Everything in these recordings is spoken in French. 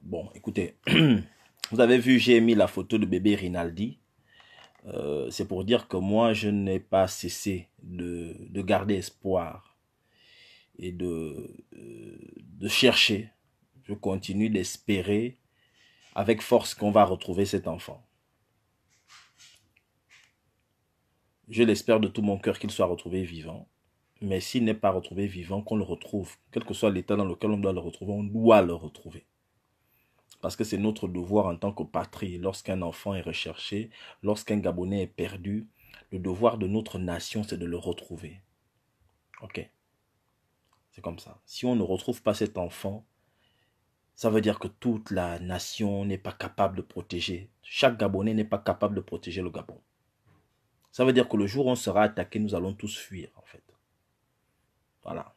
Bon, écoutez, vous avez vu, j'ai mis la photo de bébé Rinaldi. Euh, c'est pour dire que moi, je n'ai pas cessé de, garder espoir et de, euh, de chercher. Je continue d'espérer avec force qu'on va retrouver cet enfant. Je l'espère de tout mon cœur qu'il soit retrouvé vivant. Mais s'il n'est pas retrouvé vivant, qu'on le retrouve. Quel que soit l'état dans lequel on doit le retrouver, on doit le retrouver. Parce que c'est notre devoir en tant que patrie, lorsqu'un enfant est recherché, lorsqu'un Gabonais est perdu, le devoir de notre nation, c'est de le retrouver. Ok C'est comme ça. Si on ne retrouve pas cet enfant, ça veut dire que toute la nation n'est pas capable de protéger. Chaque Gabonais n'est pas capable de protéger le Gabon. Ça veut dire que le jour où on sera attaqué, nous allons tous fuir, en fait. Voilà.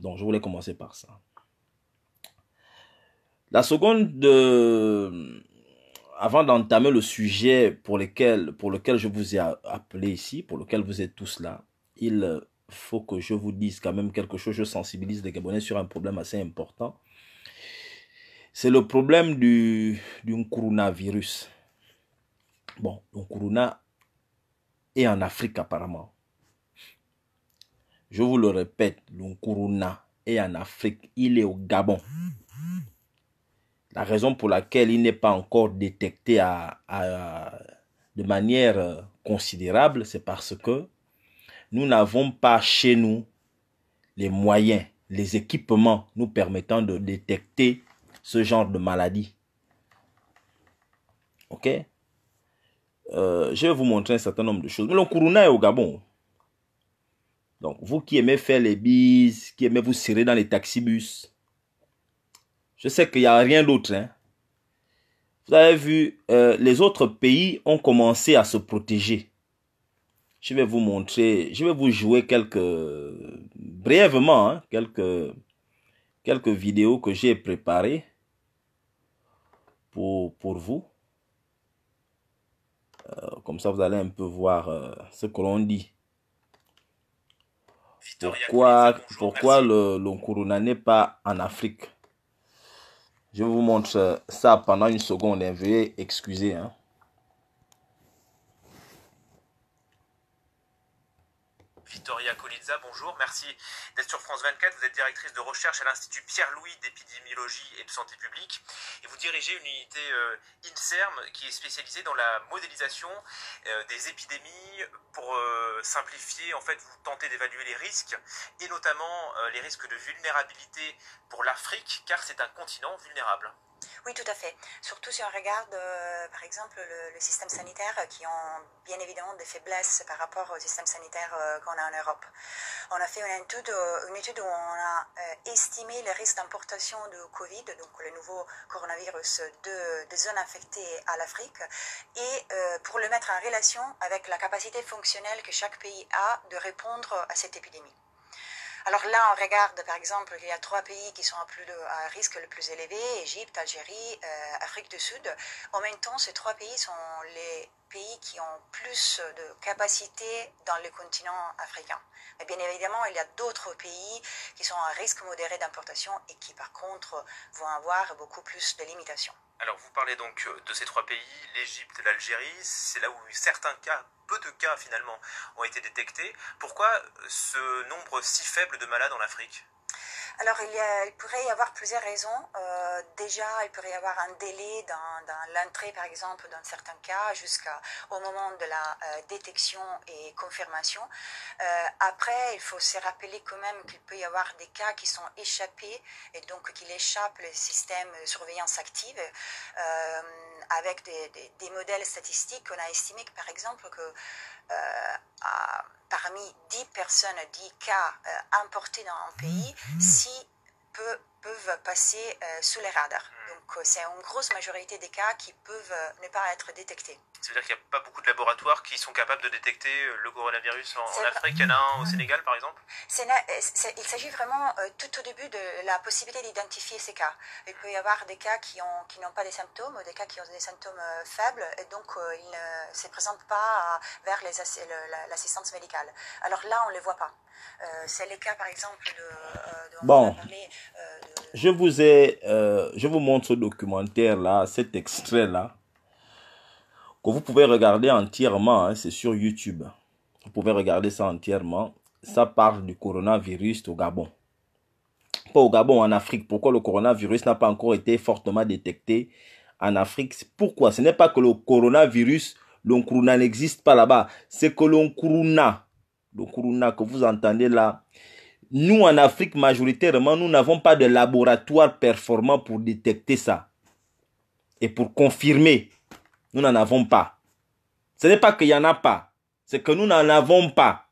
Donc, je voulais commencer par ça. La seconde, euh, avant d'entamer le sujet pour lequel, pour lequel je vous ai appelé ici, pour lequel vous êtes tous là, il euh, faut que je vous dise quand même quelque chose. Je sensibilise les Gabonais sur un problème assez important. C'est le problème du, du coronavirus. Bon, le corona est en Afrique apparemment. Je vous le répète, le corona est en Afrique, il est au Gabon. La raison pour laquelle il n'est pas encore détecté de manière euh, considérable, c'est parce que nous n'avons pas chez nous les moyens, les équipements nous permettant de détecter ce genre de maladie. Ok euh, Je vais vous montrer un certain nombre de choses. Mais le Corona est au Gabon. Donc, vous qui aimez faire les bises, qui aimez vous serrer dans les taxibus, je sais qu'il n'y a rien d'autre. Hein. Vous avez vu, euh, les autres pays ont commencé à se protéger. Je vais vous montrer, je vais vous jouer quelques, brièvement, hein, quelques, quelques vidéos que j'ai préparées pour, pour vous. Euh, comme ça, vous allez un peu voir euh, ce que l'on dit. Pourquoi, pourquoi le, le Corona n'est pas en Afrique je vous montre ça pendant une seconde. Hein. Veuillez excuser. Hein. Victoria Colizza, bonjour. Merci d'être sur France 24. Vous êtes directrice de recherche à l'Institut Pierre-Louis d'épidémiologie et de santé publique. Et vous dirigez une unité euh, INSERM qui est spécialisée dans la modélisation euh, des épidémies. Pour euh, simplifier, en fait, vous tentez d'évaluer les risques et notamment les risques de vulnérabilité pour l'Afrique, car c'est un continent vulnérable. Oui, tout à fait. Surtout si on regarde, euh, par exemple, le, système sanitaire, euh, qui a bien évidemment des faiblesses par rapport au système sanitaire euh, qu'on a en Europe. On a fait une étude, une étude où on a estimé le risque d'importation de Covid, donc le nouveau coronavirus, de, des zones infectées à l'Afrique, et pour le mettre en relation avec la capacité fonctionnelle que chaque pays a de répondre à cette épidémie. Alors là, on regarde, par exemple, il y a trois pays qui sont à, risque le plus élevé, Égypte, Algérie, euh, Afrique du Sud. En même temps, ces trois pays sont les pays qui ont plus de capacité dans le continent africain. Et bien évidemment, il y a d'autres pays qui sont à risque modéré d'importation et qui, par contre, vont avoir beaucoup plus de limitations. Alors vous parlez donc euh, de ces trois pays, l'Égypte, l'Algérie, c'est là où certains cas, peu de cas finalement, ont été détectés. Pourquoi euh, ce nombre si faible de malades en Afrique alors, il, pourrait y avoir plusieurs raisons. Euh, déjà, il pourrait y avoir un délai dans, l'entrée, par exemple, dans certains cas, jusqu'au moment de la euh, détection et confirmation. Euh, après, il faut se rappeler quand même qu'il peut y avoir des cas qui sont échappés et donc qu'il échappe le système de surveillance active avec des, modèles statistiques, on a estimé par exemple que parmi 10 personnes, 10 cas euh, importés dans un pays, mm-hmm. si peu peuvent passer euh, sous les radars. Hmm. Donc euh, c'est une grosse majorité des cas qui peuvent euh, ne pas être détectés. cest à dire qu'il n'y a pas beaucoup de laboratoires qui sont capables de détecter le coronavirus en, Afrique. Il y en a un au hmm. Sénégal par exemple Il s'agit vraiment tout au début de la possibilité d'identifier ces cas. Il peut y avoir des cas qui n'ont qui pas des symptômes, des cas qui ont des symptômes faibles, et donc ils ne se présentent pas vers l'assistance médicale. Alors là, on ne les voit pas. c'est les cas par exemple de... On de je vous ai, euh, je vous montre ce documentaire là, cet extrait là, que vous pouvez regarder entièrement, hein, c'est sur YouTube. Vous pouvez regarder ça entièrement. Ça parle du coronavirus au Gabon. Pas au Gabon, en Afrique. Pourquoi le coronavirus n'a pas encore été fortement détecté en Afrique Pourquoi Ce n'est pas que le coronavirus, l'onkuruna n'existe pas là-bas. C'est que l'onkuruna, l'onkuruna que vous entendez là, nous, en Afrique, majoritairement, nous n'avons pas de laboratoire performant pour détecter ça. Et pour confirmer, nous n'en avons pas. Ce n'est pas qu'il n'y en a pas, c'est que nous n'en avons pas.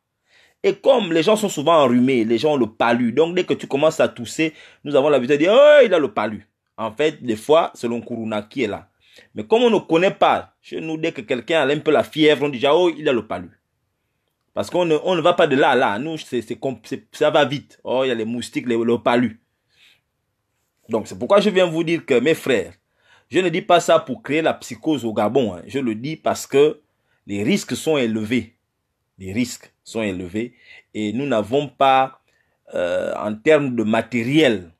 Et comme les gens sont souvent enrhumés, les gens ont le palu. Donc dès que tu commences à tousser, nous avons l'habitude de dire, oh, il a le palu. En fait, des fois, selon Kuruna qui est là. Mais comme on ne connaît pas, chez nous, dès que quelqu'un a un peu la fièvre, on dit, oh, il a le palu. Parce qu'on ne, on va pas de là à là. Nous, c'est, c'est, ça va vite. Oh, il y a les moustiques, les, le Donc, c'est pourquoi je viens vous dire que, mes frères, je ne dis pas ça pour créer la psychose au Gabon. Hein. Je le dis parce que les risques sont élevés. Les risques sont élevés. Et nous n'avons pas, euh, en termes de matériel,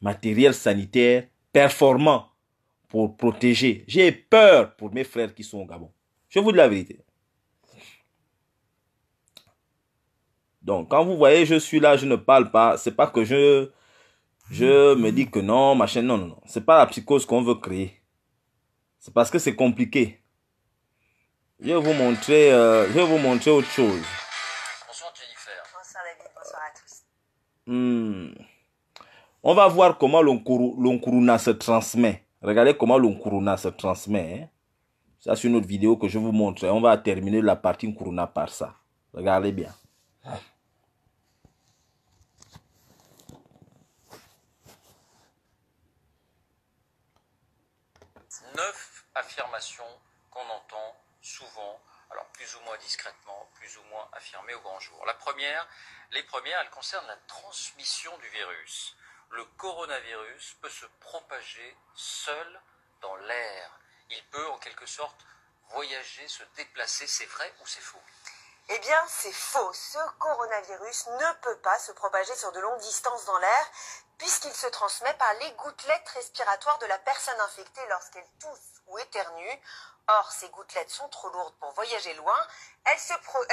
matériel sanitaire performant pour protéger. J'ai peur pour mes frères qui sont au Gabon. Je vous dis la vérité. Donc, quand vous voyez, je suis là, je ne parle pas, c'est pas que je, je me dis que non, machin, non, non, non. C'est pas la psychose qu'on veut créer. C'est parce que c'est compliqué. Je vais vous montrer, euh, je vais vous montrer autre chose. Bonsoir Jennifer. Bonsoir David, bonsoir à tous. Hmm. On va voir comment l'onkuruna se transmet. Regardez comment l'onkuruna se transmet. Hein. Ça, c'est une autre vidéo que je vous montre. On va terminer la partie kuruna par ça. Regardez bien. Neuf affirmations qu'on entend souvent, alors plus ou moins discrètement, plus ou moins affirmées au grand jour. La première, les premières, elles concernent la transmission du virus. Le coronavirus peut se propager seul dans l'air. Il peut en quelque sorte voyager, se déplacer, c'est vrai ou c'est faux eh bien, c'est faux. Ce coronavirus ne peut pas se propager sur de longues distances dans l'air puisqu'il se transmet par les gouttelettes respiratoires de la personne infectée lorsqu'elle tousse ou éternue. Or, ces gouttelettes sont trop lourdes pour voyager loin. Elles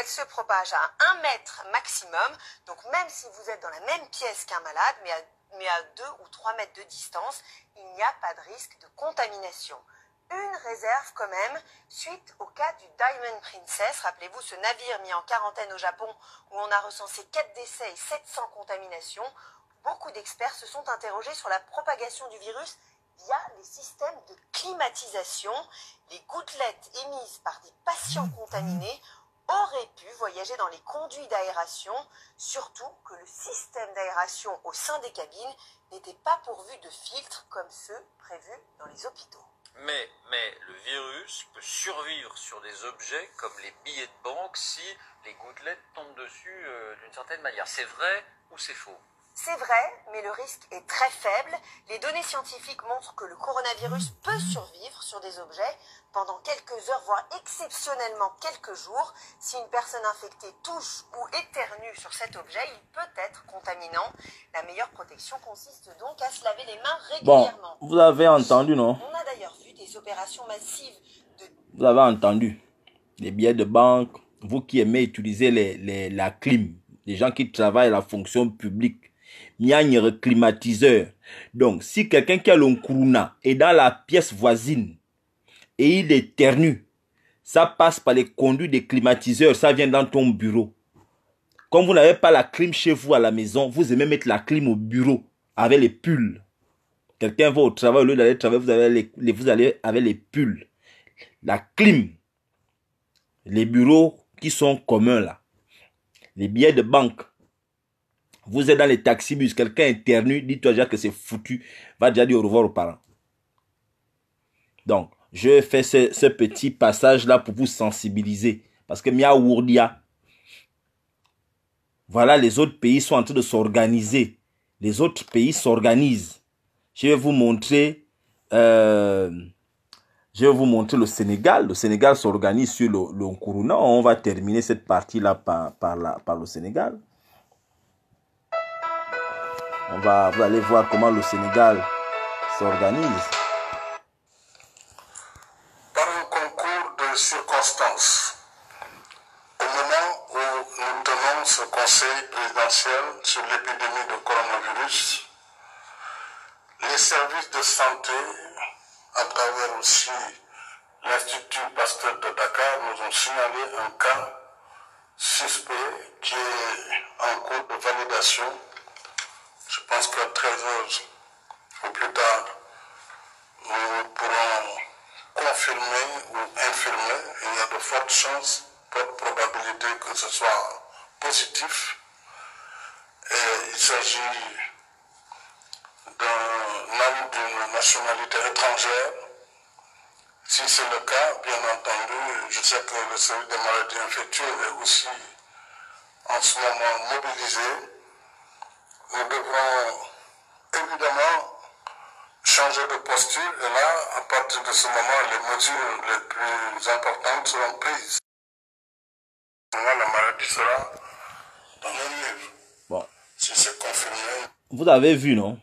se, propagent à 1 mètre maximum. Donc, même si vous êtes dans la même pièce qu'un malade, mais à, mais à 2 ou 3 mètres de distance, il n'y a pas de risque de contamination une réserve quand même suite au cas du Diamond Princess. Rappelez-vous ce navire mis en quarantaine au Japon où on a recensé 4 décès et 700 contaminations. Beaucoup d'experts se sont interrogés sur la propagation du virus via les systèmes de climatisation. Les gouttelettes émises par des patients contaminés auraient pu voyager dans les conduits d'aération, surtout que le système d'aération au sein des cabines n'était pas pourvu de filtres comme ceux prévus dans les hôpitaux. Mais, mais le virus peut survivre sur des objets comme les billets de banque si les gouttelettes tombent dessus euh, d'une certaine manière. C'est vrai ou c'est faux c'est vrai, mais le risque est très faible. Les données scientifiques montrent que le coronavirus peut survivre sur des objets pendant quelques heures, voire exceptionnellement quelques jours. Si une personne infectée touche ou éternue sur cet objet, il peut être contaminant. La meilleure protection consiste donc à se laver les mains régulièrement. Bon, vous avez entendu, non On a d'ailleurs vu opérations massives Vous avez entendu, les billets de banque, vous qui aimez utiliser la clim, les gens qui travaillent à la fonction publique, miagne climatiseur. Donc, si quelqu'un qui a l'onkuruna est dans la pièce voisine et il est éternue, ça passe par les conduits des climatiseurs, ça vient dans ton bureau. Comme vous n'avez pas la clim chez vous à la maison, vous aimez mettre la clim au bureau avec les pulls. Quelqu'un va au travail, au lieu d'aller travailler, vous, avez vous allez avec les pulls, la clim, les bureaux qui sont communs là, les billets de banque. Vous êtes dans les taxibus, quelqu'un est ternu, dis-toi déjà que c'est foutu, va déjà dire au revoir aux parents. Donc, je fais ce, ce petit passage-là pour vous sensibiliser. Parce que Mia voilà, les autres pays sont en train de s'organiser. Les autres pays s'organisent. Je vais vous montrer, euh, je vais vous montrer le Sénégal. Le Sénégal s'organise sur le, le Nkuruna. On va terminer cette partie-là par, le Sénégal. On va, aller voir comment le Sénégal s'organise. aussi l'Institut Pasteur de Dakar, nous ont signalé un cas suspect qui est en cours de validation. Je pense qu'à 13 heures ou plus tard, nous pourrons confirmer ou infirmer. Il y a de fortes chances, fortes probabilités que ce soit positif. Et il s'agit d'un homme d'une nationalité étrangère si c'est le cas, bien entendu, je sais que le service des maladies infectieuses est aussi en ce moment mobilisé. Nous devons évidemment changer de posture et là, à partir de ce moment, les mesures les plus importantes seront prises. la maladie sera dans le livre. Bon. Si c'est confirmé. Vous avez vu, non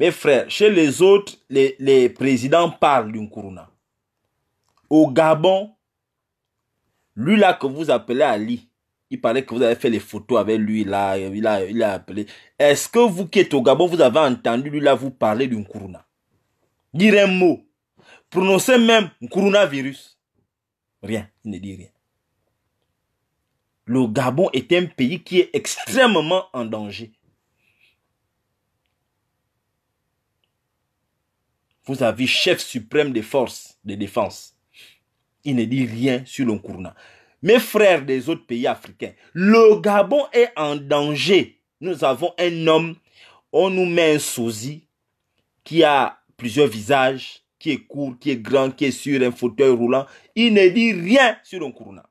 mes frères, chez les autres, les, présidents parlent d'une couronne. Au Gabon, lui là que vous appelez Ali, il parlait que vous avez fait les photos avec lui là, il a, appelé. Est-ce que vous qui êtes au Gabon, vous avez entendu lui là vous parler d'une couronne Dire un mot. prononcez même coronavirus. Rien, il ne dit rien. Le Gabon est un pays qui est extrêmement en danger. vous avez chef suprême des forces de défense. Il ne dit rien sur courant Mes frères des autres pays africains, le Gabon est en danger. Nous avons un homme, on nous met un sosie qui a plusieurs visages, qui est court, qui est grand, qui est sur un fauteuil roulant. Il ne dit rien sur l'Onkurna.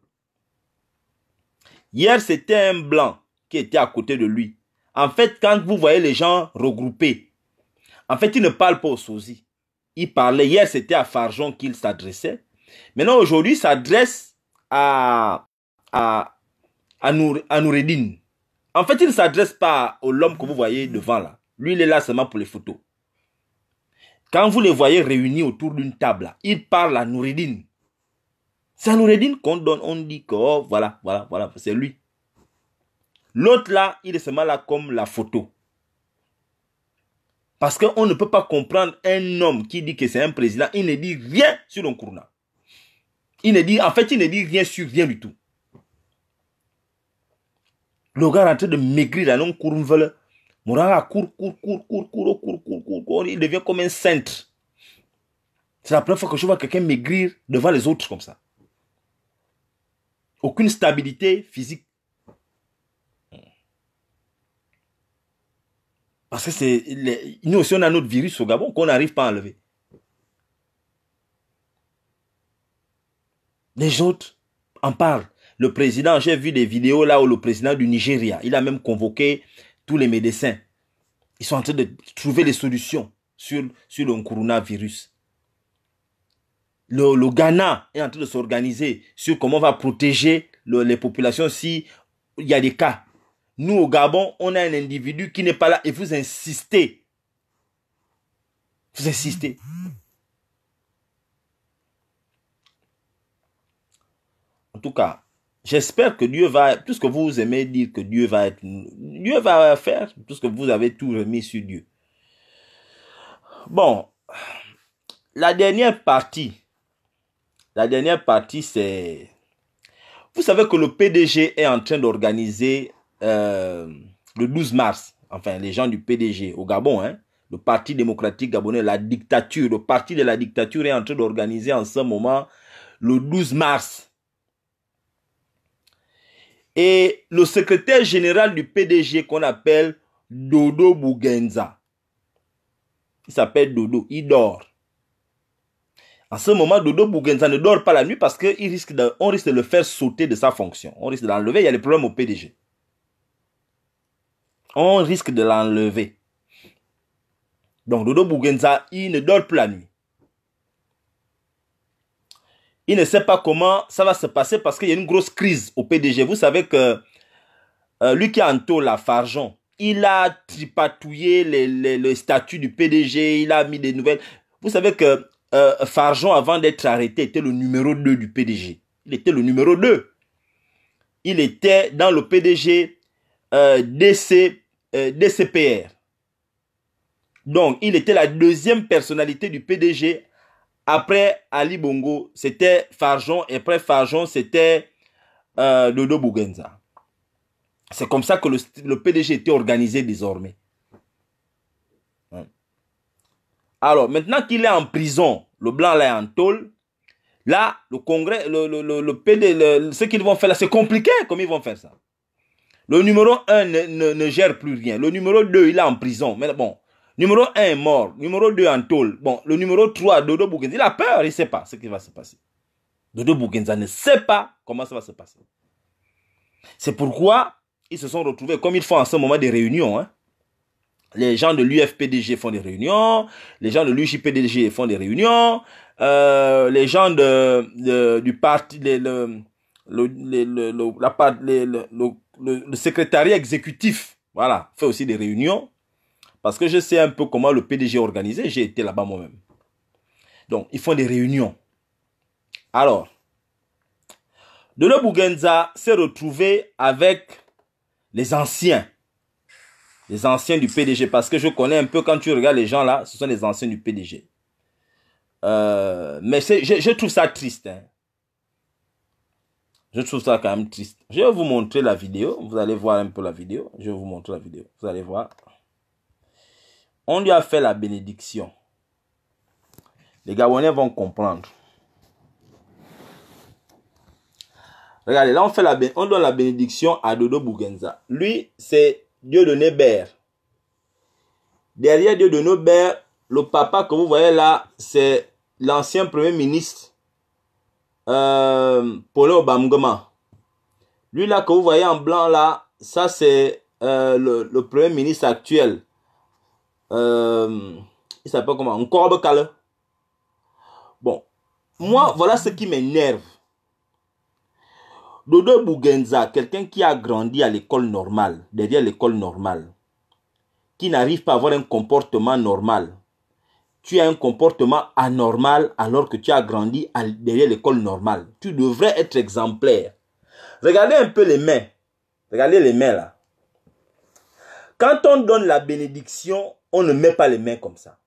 Hier, c'était un blanc qui était à côté de lui. En fait, quand vous voyez les gens regroupés, en fait, il ne parle pas au sosie. Il parlait, hier c'était à Farjon qu'il s'adressait. Maintenant aujourd'hui, il s'adresse à, à, à, En fait, il ne s'adresse pas à l'homme que vous voyez devant là. Lui, il est là seulement pour les photos. Quand vous les voyez réunis autour d'une table, il parle à Noureddin. C'est à Noureddin qu'on donne, on dit que oh, voilà, voilà, voilà, c'est lui. L'autre là, il est seulement là comme la photo. Parce qu'on ne peut pas comprendre un homme qui dit que c'est un président, il ne dit rien sur Nkuruna. Il ne dit, en fait, il ne dit rien sur rien du tout. Le gars est en train de maigrir dans Nkurunvele. Mouranga court, court, court, court, court, court, court, court, court, il devient comme un centre. C'est la première fois que je vois quelqu'un maigrir devant les autres comme ça. Aucune stabilité physique. Parce que c'est nous aussi, on a notre virus au Gabon qu'on n'arrive pas à enlever. Les autres en parlent. Le président, j'ai vu des vidéos là où le président du Nigeria, il a même convoqué tous les médecins. Ils sont en train de trouver des solutions sur, sur le coronavirus. Le, Ghana est en train de s'organiser sur comment on va protéger les populations si il y a des cas. Nous, au Gabon, on a un individu qui n'est pas là et vous insistez. Vous insistez. En tout cas, j'espère que Dieu va, Tout ce que vous aimez dire que Dieu va être, Dieu va faire, que vous avez tout remis sur Dieu. Bon, la dernière partie, la dernière partie, c'est, vous savez que le PDG est en train d'organiser euh, le 12 mars, enfin les gens du PDG au Gabon, hein, le Parti démocratique gabonais, la dictature, le parti de la dictature est en train d'organiser en ce moment le 12 mars. Et le secrétaire général du PDG qu'on appelle Dodo Bougenza, il s'appelle Dodo, il dort. En ce moment, Dodo Bougenza ne dort pas la nuit parce qu'on risque, risque de le faire sauter de sa fonction. On risque de l'enlever. Il y a des problèmes au PDG on risque de l'enlever. Donc Dodo Bougenza, il ne dort plus la nuit. Il ne sait pas comment ça va se passer parce qu'il y a une grosse crise au PDG. Vous savez que qui euh, est Anto, la Farjon, il a tripatouillé le statut du PDG, il a mis des nouvelles. Vous savez que euh, Farjon, avant d'être arrêté, était le numéro 2 du PDG. Il était le numéro 2. Il était dans le PDG euh, DCPR. Euh, Donc, il était la deuxième personnalité du PDG après Ali Bongo, c'était Farjon, et après Farjon, c'était euh, Dodo Bougenza. C'est comme ça que le, PDG était organisé désormais. Alors, maintenant qu'il est en prison, le blanc là est en tôle, là, le congrès, le, le PD, ce qu'ils vont faire là, c'est compliqué comme ils vont faire ça. Le numéro 1 ne, gère plus rien. Le numéro 2, il est en prison. Mais bon, numéro 1 est mort. Numéro 2 en tôle. Bon, le numéro 3, Dodo Boukenza, il a peur. Il ne sait pas ce qui va se passer. Dodo Boukenza ne sait pas comment ça va se passer. C'est pourquoi ils se sont retrouvés, comme ils font en ce moment des réunions. Hein. Les gens de l'UFPDG font des réunions. Les gens de l'UJPDG font des réunions. Euh, les gens de, du parti, le, secrétariat exécutif, voilà, fait aussi des réunions, parce que je sais un peu comment le PDG est organisé, j'ai été là-bas moi-même. Donc, ils font des réunions. Alors, la Bougenza s'est retrouvé avec les anciens, les anciens du PDG, parce que je connais un peu, quand tu regardes les gens là, ce sont les anciens du PDG. Euh, mais je, trouve ça triste. Hein. Je trouve ça quand même triste. Je vais vous montrer la vidéo. Vous allez voir un peu la vidéo. Je vais vous montrer la vidéo. Vous allez voir. On lui a fait la bénédiction. Les Gabonais vont comprendre. Regardez, là, on, fait la, on donne la bénédiction à Dodo Bougenza. Lui, c'est Dieu de Nebert. Derrière Dieu de Neber, le papa que vous voyez là, c'est l'ancien premier ministre euh, Polo Lui là que vous voyez en blanc là, ça c'est euh, le, premier ministre actuel. Euh, il s'appelle comment Encore Kale. Bon, moi voilà ce qui m'énerve. Dodo Bougenza, quelqu'un qui a grandi à l'école normale, derrière l'école normale, qui n'arrive pas à avoir un comportement normal, tu as un comportement anormal alors que tu as grandi derrière l'école normale. Tu devrais être exemplaire. Regardez un peu les mains. Regardez les mains là. Quand on donne la bénédiction, on ne met pas les mains comme ça.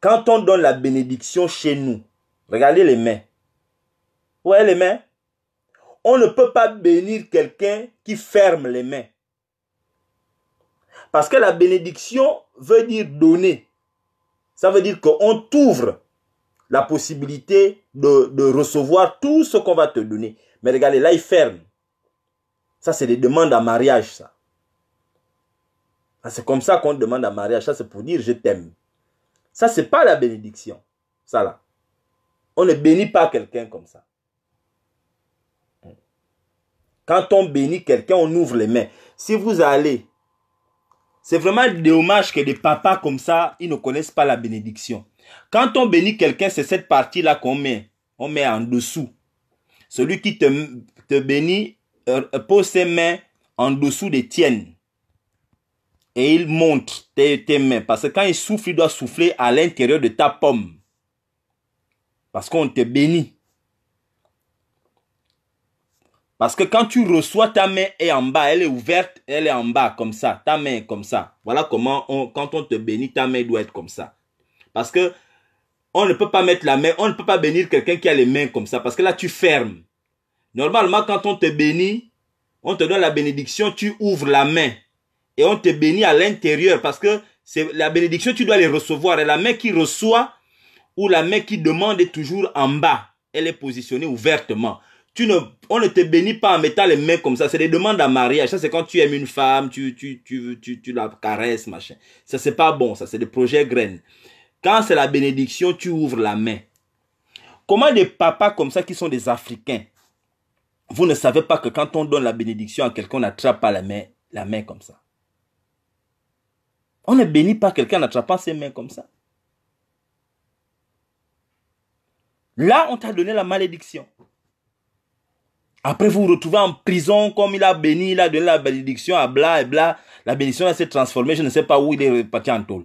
Quand on donne la bénédiction chez nous, regardez les mains. Vous voyez les mains On ne peut pas bénir quelqu'un qui ferme les mains. Parce que la bénédiction, veut dire donner. Ça veut dire qu'on t'ouvre la possibilité de, recevoir tout ce qu'on va te donner. Mais regardez, là, il ferme. Ça, c'est des demandes en mariage, ça. Ah, c'est comme ça qu'on demande en mariage. Ça, c'est pour dire je t'aime. Ça, c'est pas la bénédiction. Ça, là. On ne bénit pas quelqu'un comme ça. Quand on bénit quelqu'un, on ouvre les mains. Si vous allez c'est vraiment dommage que des papas comme ça, ils ne connaissent pas la bénédiction. Quand on bénit quelqu'un, c'est cette partie-là qu'on met. On met en dessous. Celui qui te, te bénit euh, pose ses mains en dessous des tiennes. Et il monte tes, tes mains. Parce que quand il souffle, il doit souffler à l'intérieur de ta pomme. Parce qu'on te bénit. Parce que quand tu reçois, ta main est en bas, elle est ouverte, elle est en bas, comme ça. Ta main est comme ça. Voilà comment, quand on te bénit, ta main doit être comme ça. Parce que on ne peut pas mettre la main, on ne peut pas bénir quelqu'un qui a les mains comme ça. Parce que là, tu fermes. Normalement, quand on te bénit, on te donne la bénédiction, tu ouvres la main. Et on te bénit à l'intérieur. Parce que c'est la bénédiction, tu dois les recevoir. Et la main qui reçoit ou la main qui demande est toujours en bas. Elle est positionnée ouvertement on ne te bénit pas en mettant les mains comme ça. C'est des demandes à mariage. Ça, c'est quand tu aimes une femme, tu, tu, tu, tu, la caresses, machin. Ça, c'est pas bon. Ça, c'est des projets graines. Quand c'est la bénédiction, tu ouvres la main. Comment des papas comme ça qui sont des Africains, vous ne savez pas que quand on donne la bénédiction à quelqu'un, on n'attrape pas la main, la main comme ça. On ne bénit pas quelqu'un en attrapant ses mains comme ça. Là, on t'a donné la malédiction. Après, vous vous retrouvez en prison, comme il a béni, il a donné la bénédiction à Bla et Bla. La bénédiction s'est transformée, je ne sais pas où il est parti en tôle.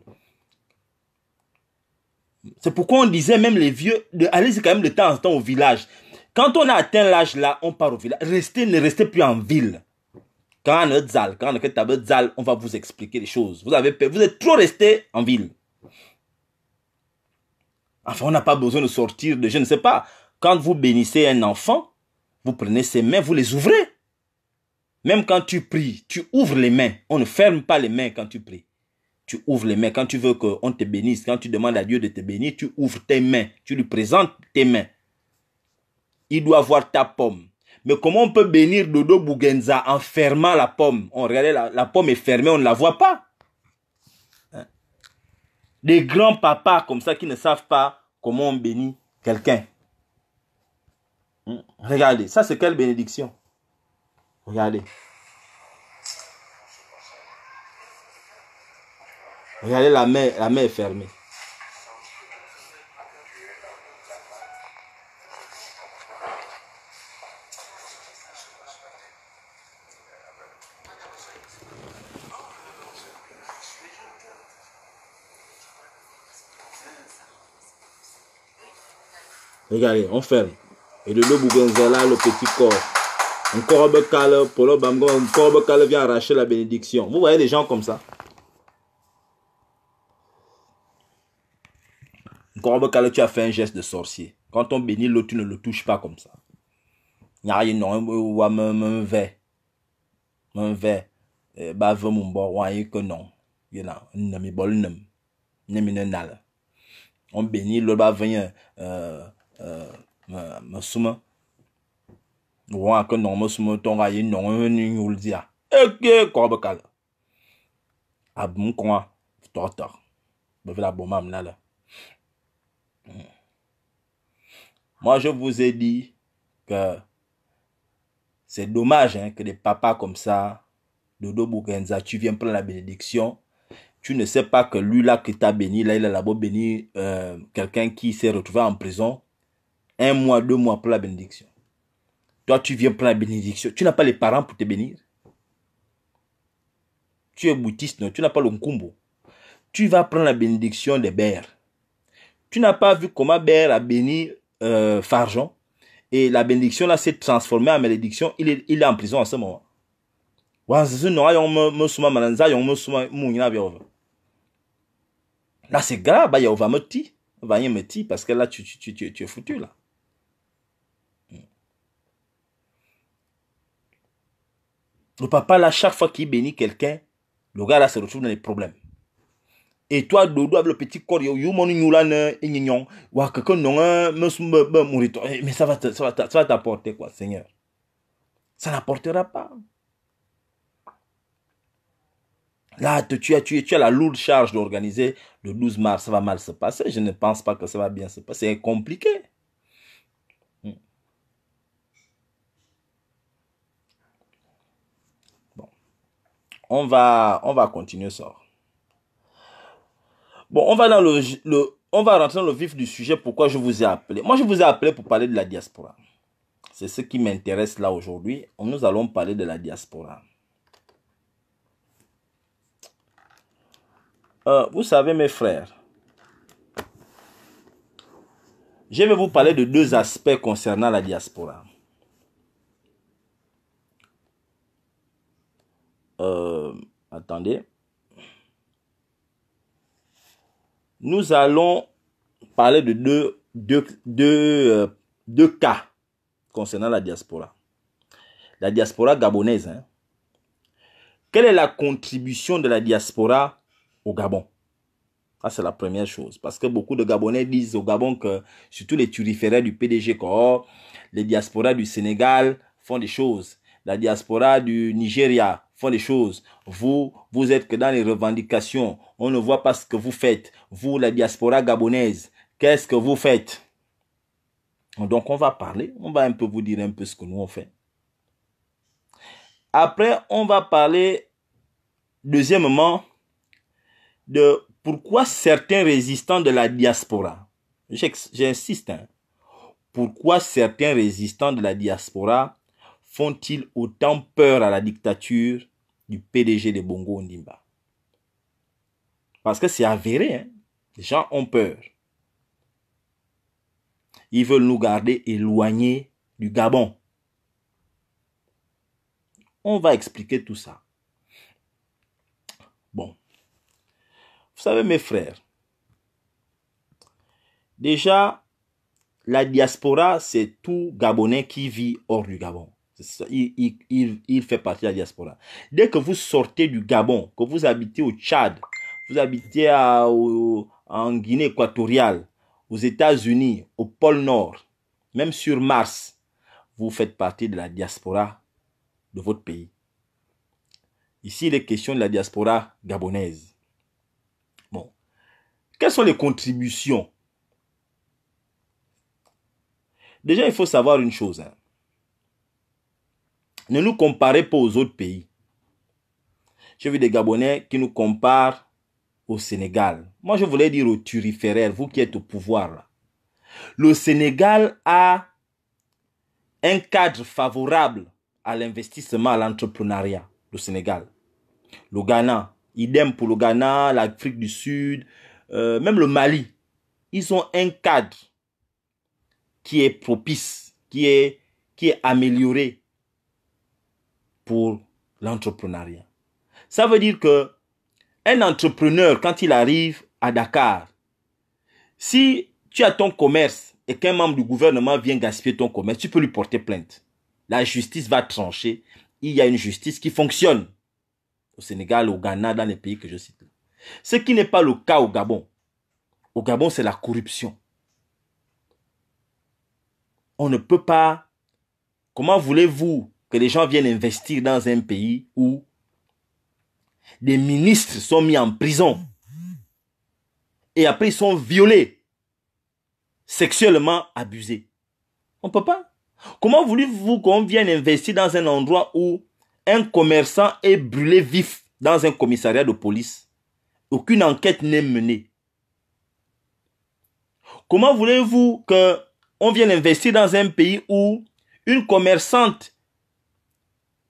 C'est pourquoi on disait même les vieux, allez quand même de temps en temps au village. Quand on a atteint l'âge là, on part au village. Restez, ne restez plus en ville. Quand on zal, quand on zal, on va vous expliquer les choses. Vous avez vous êtes trop resté en ville. Enfin, on n'a pas besoin de sortir de, je ne sais pas. Quand vous bénissez un enfant, vous prenez ses mains, vous les ouvrez. Même quand tu pries, tu ouvres les mains. On ne ferme pas les mains quand tu pries. Tu ouvres les mains. Quand tu veux qu'on te bénisse, quand tu demandes à Dieu de te bénir, tu ouvres tes mains. Tu lui présentes tes mains. Il doit voir ta pomme. Mais comment on peut bénir Dodo Bougenza en fermant la pomme On regardait, la, pomme est fermée, on ne la voit pas. Hein? Des grands papas comme ça qui ne savent pas comment on bénit quelqu'un. Hmm. Regardez, ça c'est quelle bénédiction. Regardez. Regardez, la main la main est fermée. Regardez, on ferme et de là le petit corps. Un corps cale, Polo Bango, de calme vient arracher la bénédiction. Vous voyez des gens comme ça Un de calme, tu as fait un geste de sorcier. Quand on bénit l'eau, tu ne le touches pas comme ça. Il y a rien, non, un verre. Un verre. Eh, Bave mon bord, que non. Il y a un bol, un On bénit l'autre, bah, vient. Euh, euh, musuma wa ke nong musuma tonga yi nong ni yul dia eke ko ba kala abum ko wa tota ba vela bon mam là là hmm. moi je vous ai dit que c'est dommage hein, que des papas comme ça, Dodo Bougenza, tu viens prendre la bénédiction. Tu ne sais pas que lui là qui t'a béni, là il a là-bas béni euh, quelqu'un qui s'est retrouvé en prison. Un mois, deux mois pour la bénédiction. Toi, tu viens prendre la bénédiction. Tu n'as pas les parents pour te bénir. Tu es bouddhiste, non, tu n'as pas le nkumbo. Tu vas prendre la bénédiction de Bères. Tu n'as pas vu comment Bère a béni euh, Farjon. Et la bénédiction là s'est transformée en malédiction. Il est, en prison en ce moment. Là, c'est grave, il hein, y parce que là, tu es foutu, là. Le papa, là, chaque fois qu'il bénit quelqu'un, le gars, là, se retrouve dans les problèmes. Et toi, le petit corps, mais ça va, ça ça t'apporter quoi, Seigneur Ça n'apportera pas. Là, tu as, tu, tu as la lourde charge d'organiser le 12 mars, ça va mal se passer. Je ne pense pas que ça va bien se passer. C'est compliqué. on va, on va continuer ça. Bon, on va dans le, on va rentrer dans le vif du sujet. Pourquoi je vous ai appelé Moi, je vous ai appelé pour parler de la diaspora. C'est ce qui m'intéresse là aujourd'hui. Nous allons parler de la diaspora. Euh, vous savez, mes frères, je vais vous parler de deux aspects concernant la diaspora. Euh, attendez, nous allons parler de deux, deux, deux, euh, deux cas concernant la diaspora. La diaspora gabonaise. Hein. Quelle est la contribution de la diaspora au Gabon c'est la première chose. Parce que beaucoup de Gabonais disent au Gabon que, surtout les turiféraires du PDG les diasporas du Sénégal font des choses. La diaspora du Nigeria, font les choses. Vous, vous êtes que dans les revendications. On ne voit pas ce que vous faites. Vous, la diaspora gabonaise, qu'est-ce que vous faites Donc, on va parler. On va un peu vous dire un peu ce que nous on fait. Après, on va parler, deuxièmement, de pourquoi certains résistants de la diaspora, j'insiste, hein, pourquoi certains résistants de la diaspora font-ils autant peur à la dictature du PDG de Bongo Ondimba. Parce que c'est avéré, hein? les gens ont peur. Ils veulent nous garder éloignés du Gabon. On va expliquer tout ça. Bon. Vous savez, mes frères, déjà, la diaspora, c'est tout Gabonais qui vit hors du Gabon. Il, fait partie de la diaspora. Dès que vous sortez du Gabon, que vous habitez au Tchad, vous habitez en Guinée équatoriale, aux États-Unis, au pôle Nord, même sur Mars, vous faites partie de la diaspora de votre pays. Ici, il est question de la diaspora gabonaise. Bon. Quelles sont les contributions Déjà, il faut savoir une chose. Hein. Ne nous comparez pas aux autres pays. J'ai vu des Gabonais qui nous comparent au Sénégal. Moi, je voulais dire au turiféraires, vous qui êtes au pouvoir. Le Sénégal a un cadre favorable à l'investissement, à l'entrepreneuriat. Le Sénégal. Le Ghana. Idem pour le Ghana, l'Afrique du Sud, euh, même le Mali. Ils ont un cadre qui est propice, qui est, qui est amélioré pour l'entrepreneuriat. Ça veut dire que un entrepreneur, quand il arrive à Dakar, si tu as ton commerce et qu'un membre du gouvernement vient gaspiller ton commerce, tu peux lui porter plainte. La justice va trancher. Il y a une justice qui fonctionne au Sénégal, au Ghana, dans les pays que je cite. Ce qui n'est pas le cas au Gabon. Au Gabon, c'est la corruption. On ne peut pas. Comment voulez-vous que les gens viennent investir dans un pays où des ministres sont mis en prison et après ils sont violés, sexuellement abusés. On peut pas. Comment voulez-vous qu'on vienne investir dans un endroit où un commerçant est brûlé vif dans un commissariat de police Aucune enquête n'est menée. Comment voulez-vous qu'on vienne investir dans un pays où une commerçante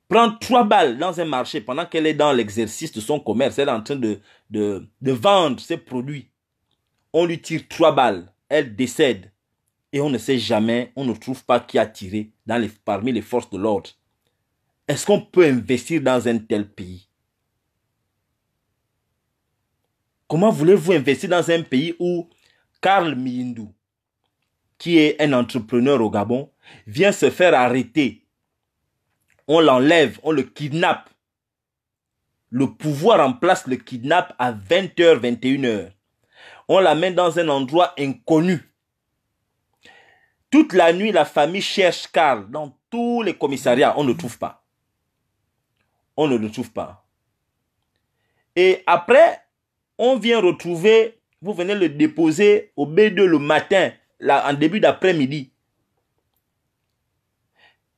prend trois balles dans un marché pendant qu'elle est dans l'exercice de son commerce, elle est en train de, de, vendre ses produits. On lui tire trois balles, elle décède. Et on ne sait jamais, on ne trouve pas qui a tiré dans parmi les forces de l'ordre. Est-ce qu'on peut investir dans un tel pays Comment voulez-vous investir dans un pays où Karl Mindou, qui est un entrepreneur au Gabon, vient se faire arrêter on l'enlève, on le kidnappe. Le pouvoir en place le kidnappe à 20h, 21h. On l'amène dans un endroit inconnu. Toute la nuit, la famille cherche Karl dans tous les commissariats. On ne le trouve pas. On ne le trouve pas. Et après, on vient retrouver, vous venez le déposer au B2 le matin, là, en début d'après-midi.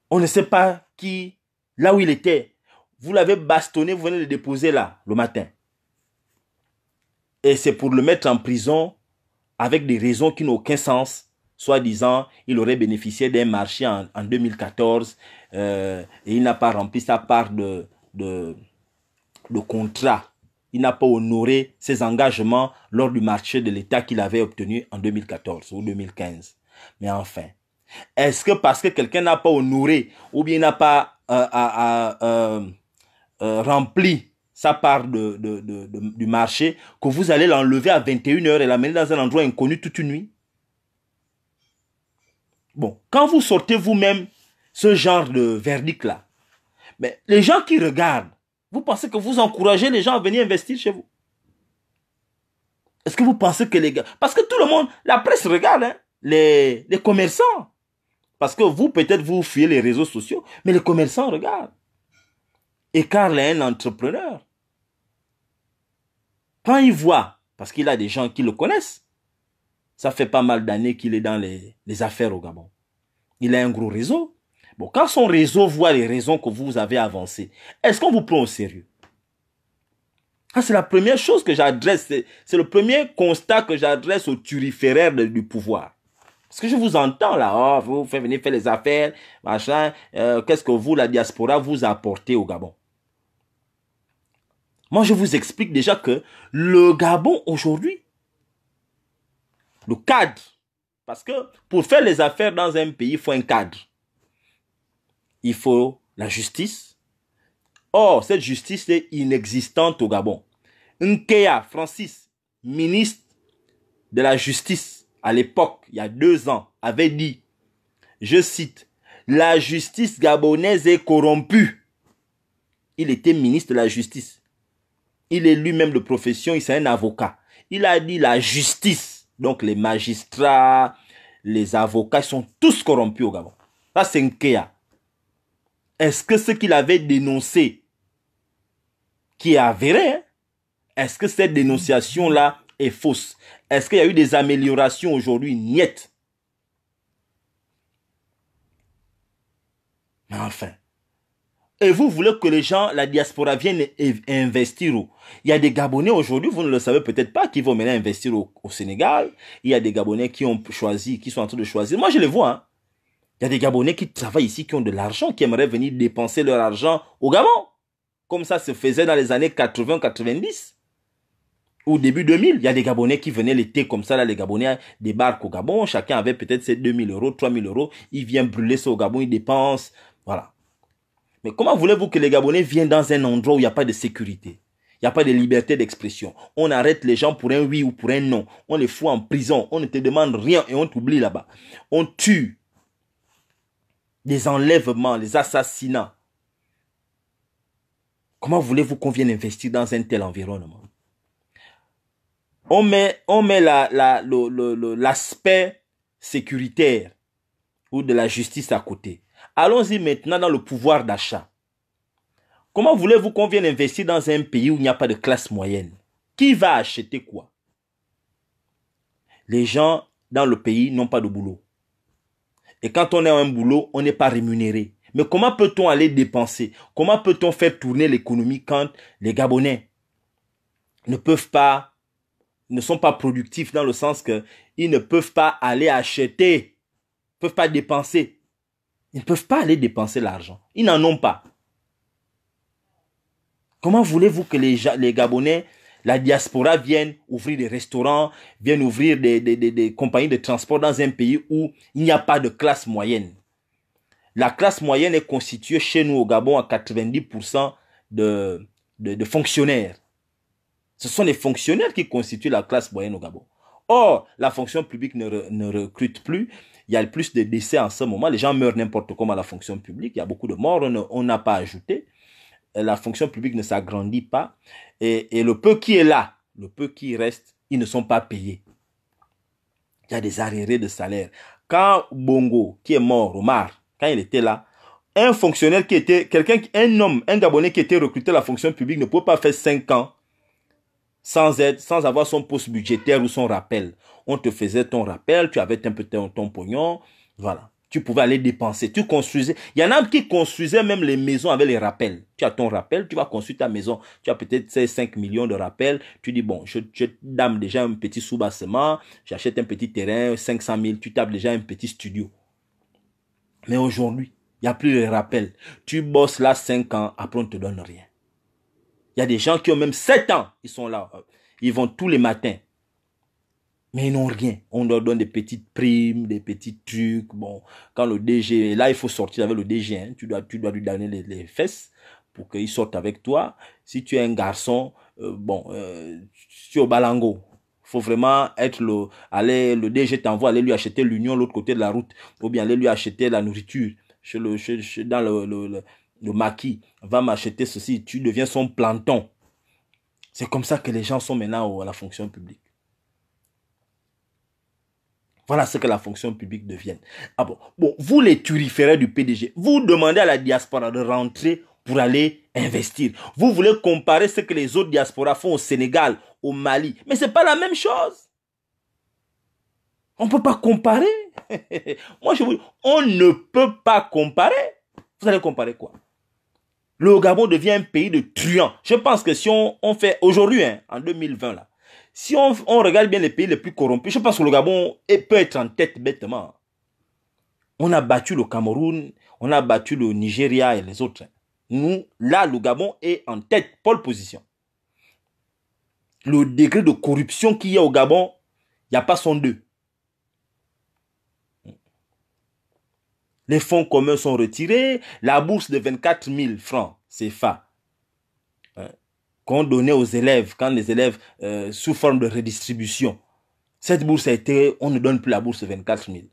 On ne sait pas qui là où il était. Vous l'avez bastonné, vous venez le déposer là, le matin. Et c'est pour le mettre en prison avec des raisons qui n'ont aucun sens. Soi-disant, il aurait bénéficié d'un marché en, 2014 euh, et il n'a pas rempli sa part de, de, de contrat. Il n'a pas honoré ses engagements lors du marché de l'État qu'il avait obtenu en 2014 ou 2015. Mais enfin, est-ce que parce que quelqu'un n'a pas honoré ou bien n'a pas a, euh, euh, euh, rempli sa part de, du marché, que vous allez l'enlever à 21h et l'amener dans un endroit inconnu toute une nuit. Bon, quand vous sortez vous-même ce genre de verdict-là, mais les gens qui regardent, vous pensez que vous encouragez les gens à venir investir chez vous Est-ce que vous pensez que les gars... Parce que tout le monde, la presse regarde, hein, les commerçants, parce que vous, peut-être, vous fuyez les réseaux sociaux, mais les commerçants regardent. Et Karl est un entrepreneur. Quand il voit, parce qu'il a des gens qui le connaissent, ça fait pas mal d'années qu'il est dans les, affaires au Gabon. Il a un gros réseau. Bon, quand son réseau voit les raisons que vous avez avancées, est-ce qu'on vous prend au sérieux ah, C'est la première chose que j'adresse, c'est le premier constat que j'adresse aux turiféraires du pouvoir. Ce que je vous entends là, oh, vous faites venir faire les affaires, machin. Euh, qu'est-ce que vous, la diaspora, vous apportez au Gabon Moi, je vous explique déjà que le Gabon aujourd'hui, le cadre, parce que pour faire les affaires dans un pays, il faut un cadre. Il faut la justice. Or, cette justice est inexistante au Gabon. Nkea Francis, ministre de la justice, à l'époque, il y a deux ans, avait dit, je cite, la justice gabonaise est corrompue. Il était ministre de la justice. Il est lui-même de profession, il est un avocat. Il a dit la justice, donc les magistrats, les avocats sont tous corrompus au Gabon. Ça, c'est Est-ce que ce qu'il avait dénoncé, qui est avéré, hein, est-ce que cette dénonciation-là est fausse est-ce qu'il y a eu des améliorations aujourd'hui niette Mais enfin. Et vous voulez que les gens, la diaspora, viennent investir où Il y a des Gabonais aujourd'hui, vous ne le savez peut-être pas, qui vont maintenant investir au, Sénégal. Il y a des Gabonais qui ont choisi, qui sont en train de choisir. Moi, je les vois. Hein. Il y a des Gabonais qui travaillent ici, qui ont de l'argent, qui aimeraient venir dépenser leur argent au Gabon. Comme ça se faisait dans les années 80-90 au début 2000, il y a des Gabonais qui venaient l'été comme ça, là, les Gabonais débarquent au Gabon, chacun avait peut-être ses 2000 euros, 3000 euros, il viennent brûler ça au Gabon, il dépense, voilà. Mais comment voulez-vous que les Gabonais viennent dans un endroit où il n'y a pas de sécurité il n'y a pas de liberté d'expression. On arrête les gens pour un oui ou pour un non. On les fout en prison. On ne te demande rien et on t'oublie là-bas. On tue. des enlèvements, les assassinats. Comment voulez-vous qu'on vienne investir dans un tel environnement on met, on met l'aspect la, sécuritaire ou de la justice à côté. Allons-y maintenant dans le pouvoir d'achat. Comment voulez-vous qu'on vienne investir dans un pays où il n'y a pas de classe moyenne Qui va acheter quoi Les gens dans le pays n'ont pas de boulot. Et quand on a un boulot, on n'est pas rémunéré. Mais comment peut-on aller dépenser Comment peut-on faire tourner l'économie quand les Gabonais ne peuvent pas ne sont pas productifs dans le sens qu'ils ne peuvent pas aller acheter, ils peuvent pas dépenser. Ils ne peuvent pas aller dépenser l'argent. Ils n'en ont pas. Comment voulez-vous que les, les Gabonais, la diaspora viennent ouvrir des restaurants, viennent ouvrir des, compagnies de transport dans un pays où il n'y a pas de classe moyenne La classe moyenne est constituée chez nous au Gabon à 90% de, de fonctionnaires. Ce sont les fonctionnaires qui constituent la classe moyenne au Gabon. Or, la fonction publique ne, recrute plus. Il y a plus de décès en ce moment. Les gens meurent n'importe comment à la fonction publique. Il y a beaucoup de morts. On n'a pas ajouté. Euh, la fonction publique ne s'agrandit pas. Et, le peu qui est là, le peu qui reste, ils ne sont pas payés. Il y a des arriérés de salaire. Quand Bongo, qui est mort, Omar, quand il était là, un fonctionnaire qui était, quelqu'un, un homme, un Gabonais qui était recruté à la fonction publique ne pouvait pas faire 5 ans sans aide, sans avoir son poste budgétaire ou son rappel. On te faisait ton rappel, tu avais un peu ton, pognon, voilà. Tu pouvais aller dépenser, tu construisais. Il y en a qui construisaient même les maisons avec les rappels. Tu as ton rappel, tu vas construire ta maison. Tu as peut-être 5 millions de rappels. Tu dis, bon, je, je dame déjà un petit sous-bassement, j'achète un petit terrain, 500 000, tu tapes déjà un petit studio. Mais aujourd'hui, il n'y a plus de rappels. Tu bosses là 5 ans, après on ne te donne rien. Il y a des gens qui ont même 7 ans, ils sont là. Euh, ils vont tous les matins. Mais ils n'ont rien. On leur donne des petites primes, des petits trucs. Bon, quand le DG, là, il faut sortir avec le DG. Hein. Tu, dois, tu dois lui donner les, fesses pour qu'il sorte avec toi. Si tu es un garçon, euh, bon, euh, tu es au balango. il faut vraiment être le. Aller, le DG t'envoie aller lui acheter l'union l'autre côté de la route. Ou bien aller lui acheter la nourriture. dans le, le maquis, va m'acheter ceci, tu deviens son planton. C'est comme ça que les gens sont maintenant à la fonction publique. Voilà ce que la fonction publique devienne. Ah bon, bon vous les turiférez du PDG, vous demandez à la diaspora de rentrer pour aller investir. Vous voulez comparer ce que les autres diasporas font au Sénégal, au Mali, mais ce n'est pas la même chose. On ne peut pas comparer. Moi, je vous dis, on ne peut pas comparer. Vous allez comparer quoi le Gabon devient un pays de truands. Je pense que si on, fait aujourd'hui, hein, en 2020, là, si on, on, regarde bien les pays les plus corrompus, je pense que le Gabon peut être en tête bêtement. On a battu le Cameroun, on a battu le Nigeria et les autres. Nous, là, le Gabon est en tête, pole position. Le degré de corruption qu'il y a au Gabon, il n'y a pas son deux. Les fonds communs sont retirés. La bourse de 24 000 francs CFA hein, qu'on donnait aux élèves quand les élèves euh, sous forme de redistribution. Cette bourse a été, on ne donne plus la bourse de 24 000.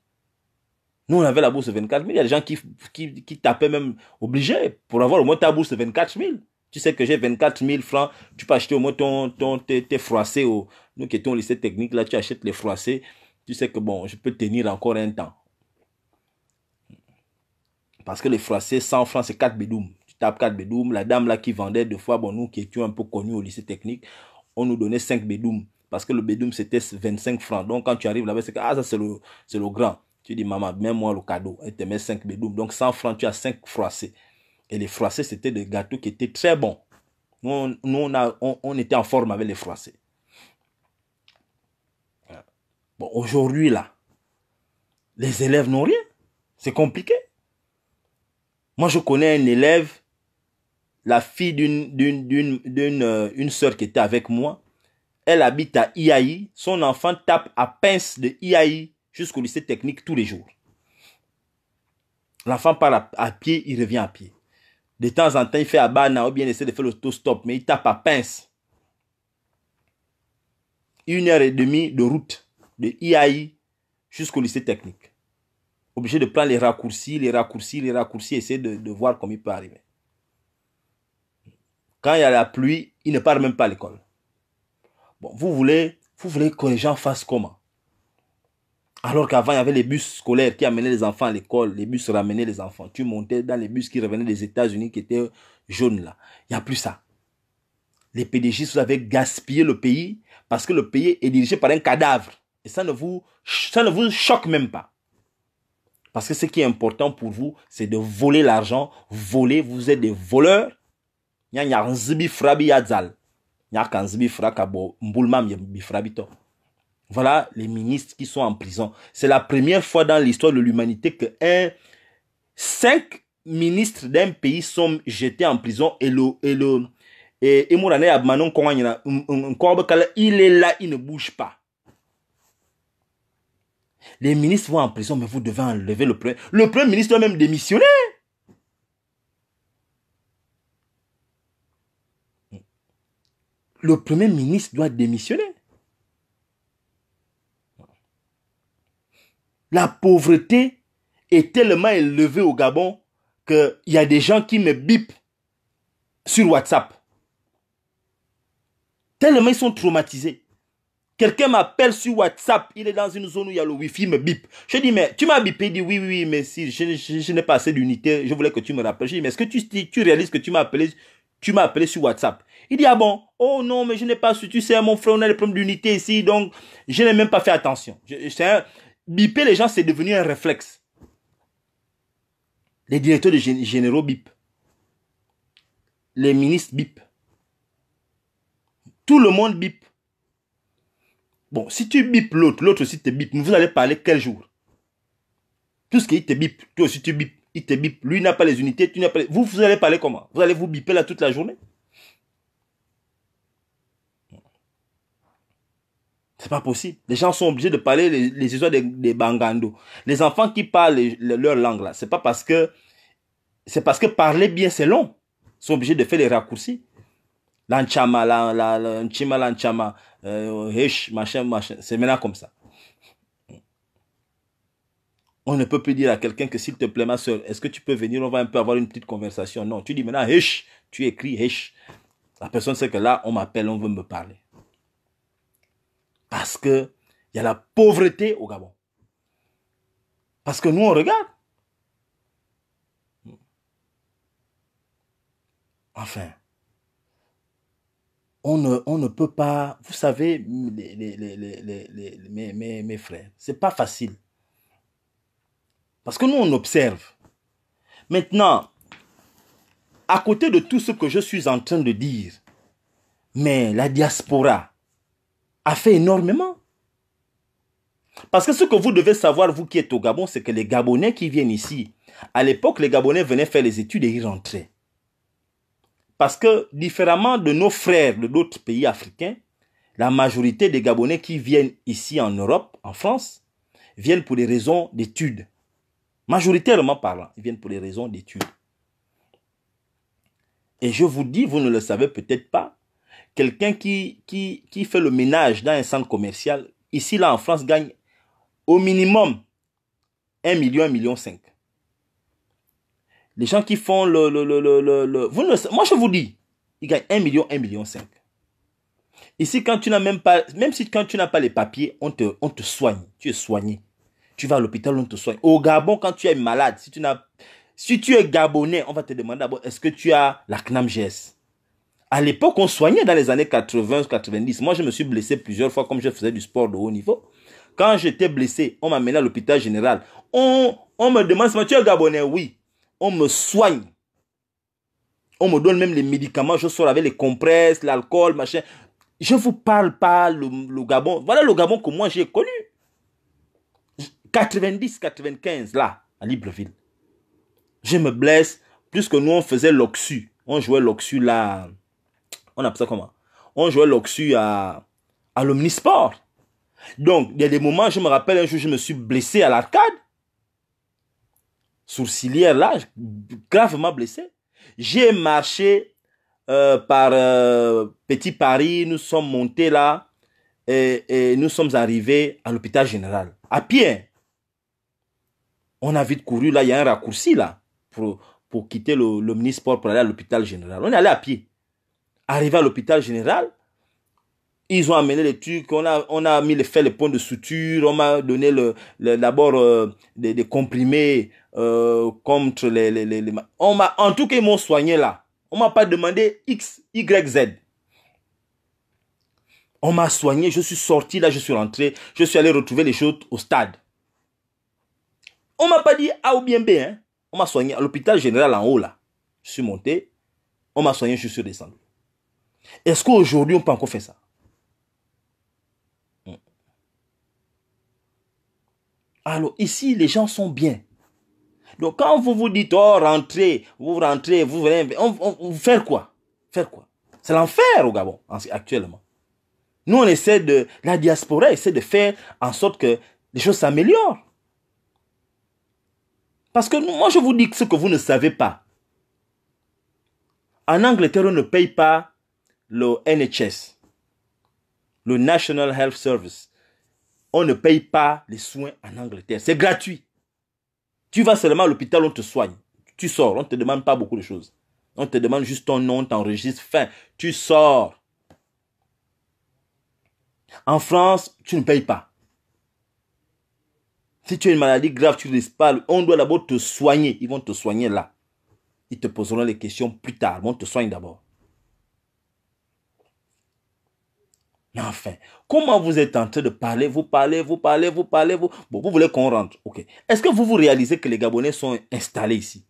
Nous, on avait la bourse de 24 000. Il y a des gens qui, qui, tapaient même obligés pour avoir au moins ta bourse de 24 000. Tu sais que j'ai 24 000 francs, tu peux acheter au moins ton, tes, froissés. Au, nous qui étions au lycée technique, là, tu achètes les froissés. Tu sais que bon, je peux tenir encore un temps. Parce que les froissés, 100 francs, c'est 4 bédoums. Tu tapes 4 bédoums. La dame là qui vendait deux fois, bon, nous qui étions un peu connus au lycée technique, on nous donnait 5 bédoums. Parce que le bédoum, c'était 25 francs. Donc quand tu arrives là-bas, c'est que, ah, ça c'est le, grand. Tu dis, maman, mets-moi le cadeau. Elle te met 5 bédoums. Donc 100 francs, tu as 5 froissés. Et les froissés, c'était des gâteaux qui étaient très bons. Nous, on, était en forme avec les froissés. Bon, aujourd'hui, là, les élèves n'ont rien. C'est compliqué. Moi, je connais un élève, la fille d'une, d'une, d'une, euh, une sœur qui était avec moi. Elle habite à IAI. Son enfant tape à pince de IAI jusqu'au lycée technique tous les jours. L'enfant part à, pied, il revient à pied. De temps en temps, il fait à Bana ou bien il essaie de faire l'autostop, mais il tape à pince. Une heure et demie de route de IAI jusqu'au lycée technique obligé de prendre les raccourcis, les raccourcis, les raccourcis, essayer de, voir comment il peut arriver. Quand il y a la pluie, il ne part même pas à l'école. Bon, vous voulez, vous voulez que les gens fassent comment alors qu'avant, il y avait les bus scolaires qui amenaient les enfants à l'école, les bus ramenaient les enfants. Tu montais dans les bus qui revenaient des États-Unis qui étaient jaunes là. Il n'y a plus ça. Les PDG, vous avez gaspillé le pays parce que le pays est dirigé par un cadavre. Et ça ne vous, ça ne vous choque même pas. Parce que ce qui est important pour vous, c'est de voler l'argent. Voler, vous êtes des voleurs. Voilà les ministres qui sont en prison. C'est la première fois dans l'histoire de l'humanité que un, cinq ministres d'un pays sont jetés en prison et le, et le, il est là, il ne bouge pas. Les ministres vont en prison, mais vous devez enlever le premier. Le premier ministre doit même démissionner. Le premier ministre doit démissionner. La pauvreté est tellement élevée au Gabon qu'il y a des gens qui me bipent sur WhatsApp. Tellement ils sont traumatisés. Quelqu'un m'appelle sur WhatsApp, il est dans une zone où il y a le Wi-Fi, me bip. Je dis, mais tu m'as bipé, il dit, oui, oui, mais si, je, n'ai pas assez d'unité, je voulais que tu me rappelles. Je dis, mais est-ce que tu, réalises que tu m'as appelé, tu m'as appelé sur WhatsApp? Il dit, ah bon, oh non, mais je n'ai pas su, tu sais, mon frère, on a des problèmes d'unité ici, donc je n'ai même pas fait attention. Je, les gens, c'est devenu un réflexe. Les directeurs de généraux bip. Les ministres bip. Tout le monde bip. Bon, si tu bipes l'autre, l'autre aussi te bip, vous allez parler quel jour Tout ce qu'il te bip, toi aussi tu bipes il te bip, lui n'a pas les unités, tu n'as pas Vous, vous allez parler comment Vous allez vous biper là toute la journée C'est pas possible. Les gens sont obligés de parler les, histoires des, bangando. Les enfants qui parlent leur langue là, c'est pas parce que c'est parce que parler bien c'est long. Ils sont obligés de faire les raccourcis. L'anchama, l'anchima, l'anchama, euh, machin, machin. C'est maintenant comme ça. On ne peut plus dire à quelqu'un que s'il te plaît, ma soeur, est-ce que tu peux venir, on va un peu avoir une petite conversation. Non, tu dis maintenant, rich tu écris rich La personne sait que là, on m'appelle, on veut me parler. Parce que il y a la pauvreté au Gabon. Parce que nous, on regarde. Enfin, on ne, peut pas, vous savez, mes, mes, mes frères, c'est pas facile. Parce que nous, on observe. Maintenant, à côté de tout ce que je suis en train de dire, mais la diaspora a fait énormément. Parce que ce que vous devez savoir, vous qui êtes au Gabon, c'est que les Gabonais qui viennent ici, à l'époque, les Gabonais venaient faire les études et ils rentraient. Parce que différemment de nos frères de d'autres pays africains, la majorité des Gabonais qui viennent ici en Europe, en France, viennent pour des raisons d'études. Majoritairement parlant, ils viennent pour des raisons d'études. Et je vous dis, vous ne le savez peut-être pas, quelqu'un qui, qui, qui fait le ménage dans un centre commercial, ici, là, en France, gagne au minimum 1 million, 1 million 5. Les gens qui font le... le, le, le, le vous moi, je vous dis, ils gagnent 1 million, 1 million 5. Ici, quand tu n'as même pas... Même si quand tu n'as pas les papiers, on te, on te soigne. Tu es soigné. Tu vas à l'hôpital, on te soigne. Au Gabon, quand tu es malade, si tu n'as... Si tu es gabonais, on va te demander d'abord, est-ce que tu as la CNAMGS à l'époque, on soignait dans les années 80, 90. Moi, je me suis blessé plusieurs fois comme je faisais du sport de haut niveau. Quand j'étais blessé, on m'a amené à l'hôpital général. On, me demande, tu es gabonais Oui on me soigne. On me donne même les médicaments, je sors avec les compresses, l'alcool, machin. Je ne vous parle pas le, Gabon. Voilà le Gabon que moi j'ai connu. 90, 95, là, à Libreville. Je me blesse, plus que nous, on faisait l'oxu. On jouait l'oxu là. On appelle ça comment On jouait l'oxu à, à l'omnisport. Donc, il y a des moments, je me rappelle un jour, je me suis blessé à l'arcade sourcilière là, gravement blessé. J'ai marché euh, par euh, Petit Paris, nous sommes montés là et, nous sommes arrivés à l'hôpital général. À pied, on a vite couru là, il y a un raccourci là pour, pour quitter le, le pour aller à l'hôpital général. On est allé à pied. Arrivé à l'hôpital général, ils ont amené les trucs, on a, on a mis les, fait les points de suture, on m'a donné le, d'abord euh, des, comprimés euh, contre les, les, On m'a, en tout cas, ils m'ont soigné là. On m'a pas demandé X, Y, Z. On m'a soigné, je suis sorti là, je suis rentré, je suis allé retrouver les choses au stade. On m'a pas dit A ou bien B, hein. On m'a soigné à l'hôpital général en haut là. Je suis monté, on m'a soigné, je suis descendu. Est-ce qu'aujourd'hui on peut encore faire ça Alors ici, les gens sont bien. Donc quand vous vous dites, oh, rentrez, vous rentrez, vous venez, on, on, faire quoi Faire quoi C'est l'enfer au Gabon actuellement. Nous, on essaie de, la diaspora essaie de faire en sorte que les choses s'améliorent. Parce que moi, je vous dis ce que vous ne savez pas. En Angleterre, on ne paye pas le NHS, le National Health Service on ne paye pas les soins en Angleterre. C'est gratuit. Tu vas seulement à l'hôpital, on te soigne. Tu sors, on ne te demande pas beaucoup de choses. On te demande juste ton nom, t'enregistres, fin. Tu sors. En France, tu ne payes pas. Si tu as une maladie grave, tu ne risques pas. On doit d'abord te soigner. Ils vont te soigner là. Ils te poseront les questions plus tard. On te soigne d'abord. Mais enfin, comment vous êtes en train de parler, vous parlez, vous parlez, vous parlez, vous, bon, vous voulez qu'on rentre. Ok. Est-ce que vous vous réalisez que les Gabonais sont installés ici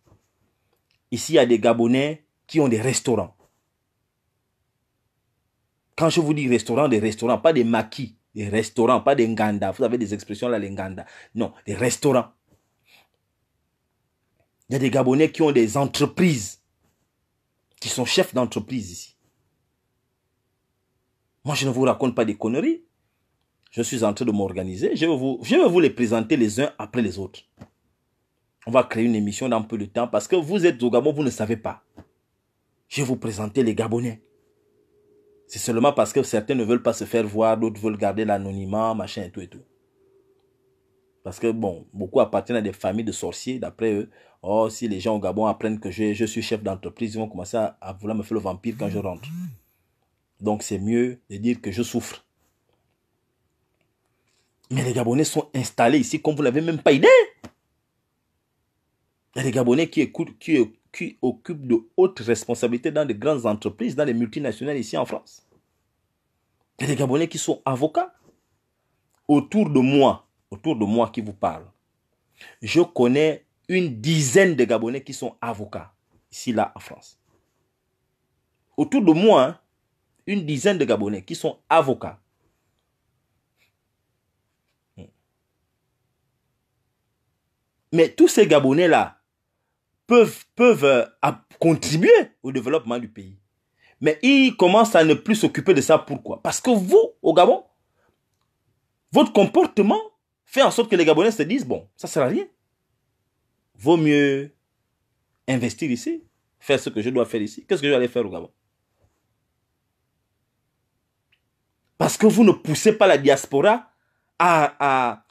Ici, il y a des Gabonais qui ont des restaurants. Quand je vous dis restaurant, des restaurants, pas des maquis, des restaurants, pas des nganda. Vous avez des expressions là, les nganda. Non, des restaurants. Il y a des Gabonais qui ont des entreprises, qui sont chefs d'entreprise ici. Moi, je ne vous raconte pas des conneries. Je suis en train de m'organiser. Je, vais vous, je vais vous les présenter les uns après les autres. On va créer une émission dans un peu de temps parce que vous êtes au Gabon, vous ne savez pas. Je vais vous présenter les Gabonais. C'est seulement parce que certains ne veulent pas se faire voir, d'autres veulent garder l'anonymat, machin et tout et tout. Parce que, bon, beaucoup appartiennent à des familles de sorciers, d'après eux. Oh, si les gens au Gabon apprennent que je, suis chef d'entreprise, ils vont commencer à vouloir me faire le vampire quand je rentre. Donc c'est mieux de dire que je souffre. Mais les Gabonais sont installés ici comme vous l'avez même pas idée. Il y a des Gabonais qui, écoutent, qui, occupent de hautes responsabilités dans de grandes entreprises, dans les multinationales ici en France. Il y a des Gabonais qui sont avocats. Autour de moi, autour de moi qui vous parle, je connais une dizaine de Gabonais qui sont avocats ici là en France. Autour de moi, hein, une dizaine de Gabonais qui sont avocats. Mais tous ces Gabonais-là peuvent, peuvent euh, contribuer au développement du pays. Mais ils commencent à ne plus s'occuper de ça. Pourquoi Parce que vous, au Gabon, votre comportement fait en sorte que les Gabonais se disent, bon, ça ne sert à rien. Vaut mieux investir ici, faire ce que je dois faire ici. Qu'est-ce que je vais aller faire au Gabon Parce que vous ne poussez pas la diaspora à,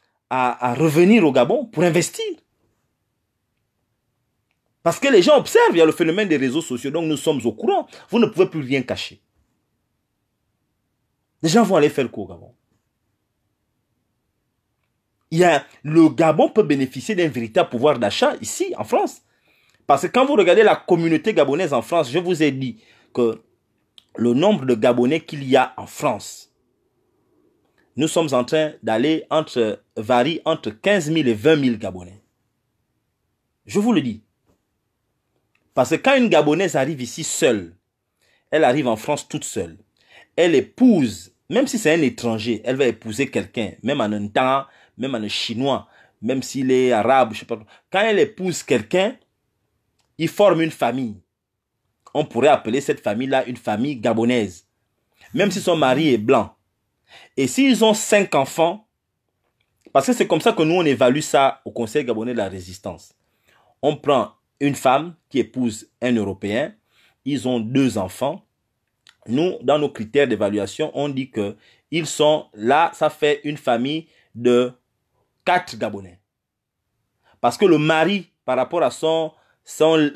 revenir au Gabon pour investir. Parce que les gens observent, il y a le phénomène des réseaux sociaux, donc nous sommes au courant. Vous ne pouvez plus rien cacher. Les gens vont aller faire le coup au Gabon. Il y a, le Gabon peut bénéficier d'un véritable pouvoir d'achat ici, en France. Parce que quand vous regardez la communauté gabonaise en France, je vous ai dit que le nombre de Gabonais qu'il y a en France, nous sommes en train d'aller entre, varie entre 15 000 et 20 000 Gabonais. Je vous le dis. Parce que quand une Gabonaise arrive ici seule, elle arrive en France toute seule. Elle épouse, même si c'est un étranger, elle va épouser quelqu'un, même en un temps, même en un chinois, même s'il est arabe, je ne sais pas. Quand elle épouse quelqu'un, il forme une famille. On pourrait appeler cette famille-là une famille gabonaise. Même si son mari est blanc, et s'ils ont cinq enfants, parce que c'est comme ça que nous on évalue ça au Conseil gabonais de la résistance. On prend une femme qui épouse un Européen, ils ont deux enfants. Nous, dans nos critères d'évaluation, on dit qu'ils sont là, ça fait une famille de quatre Gabonais. Parce que le mari, par rapport à son, son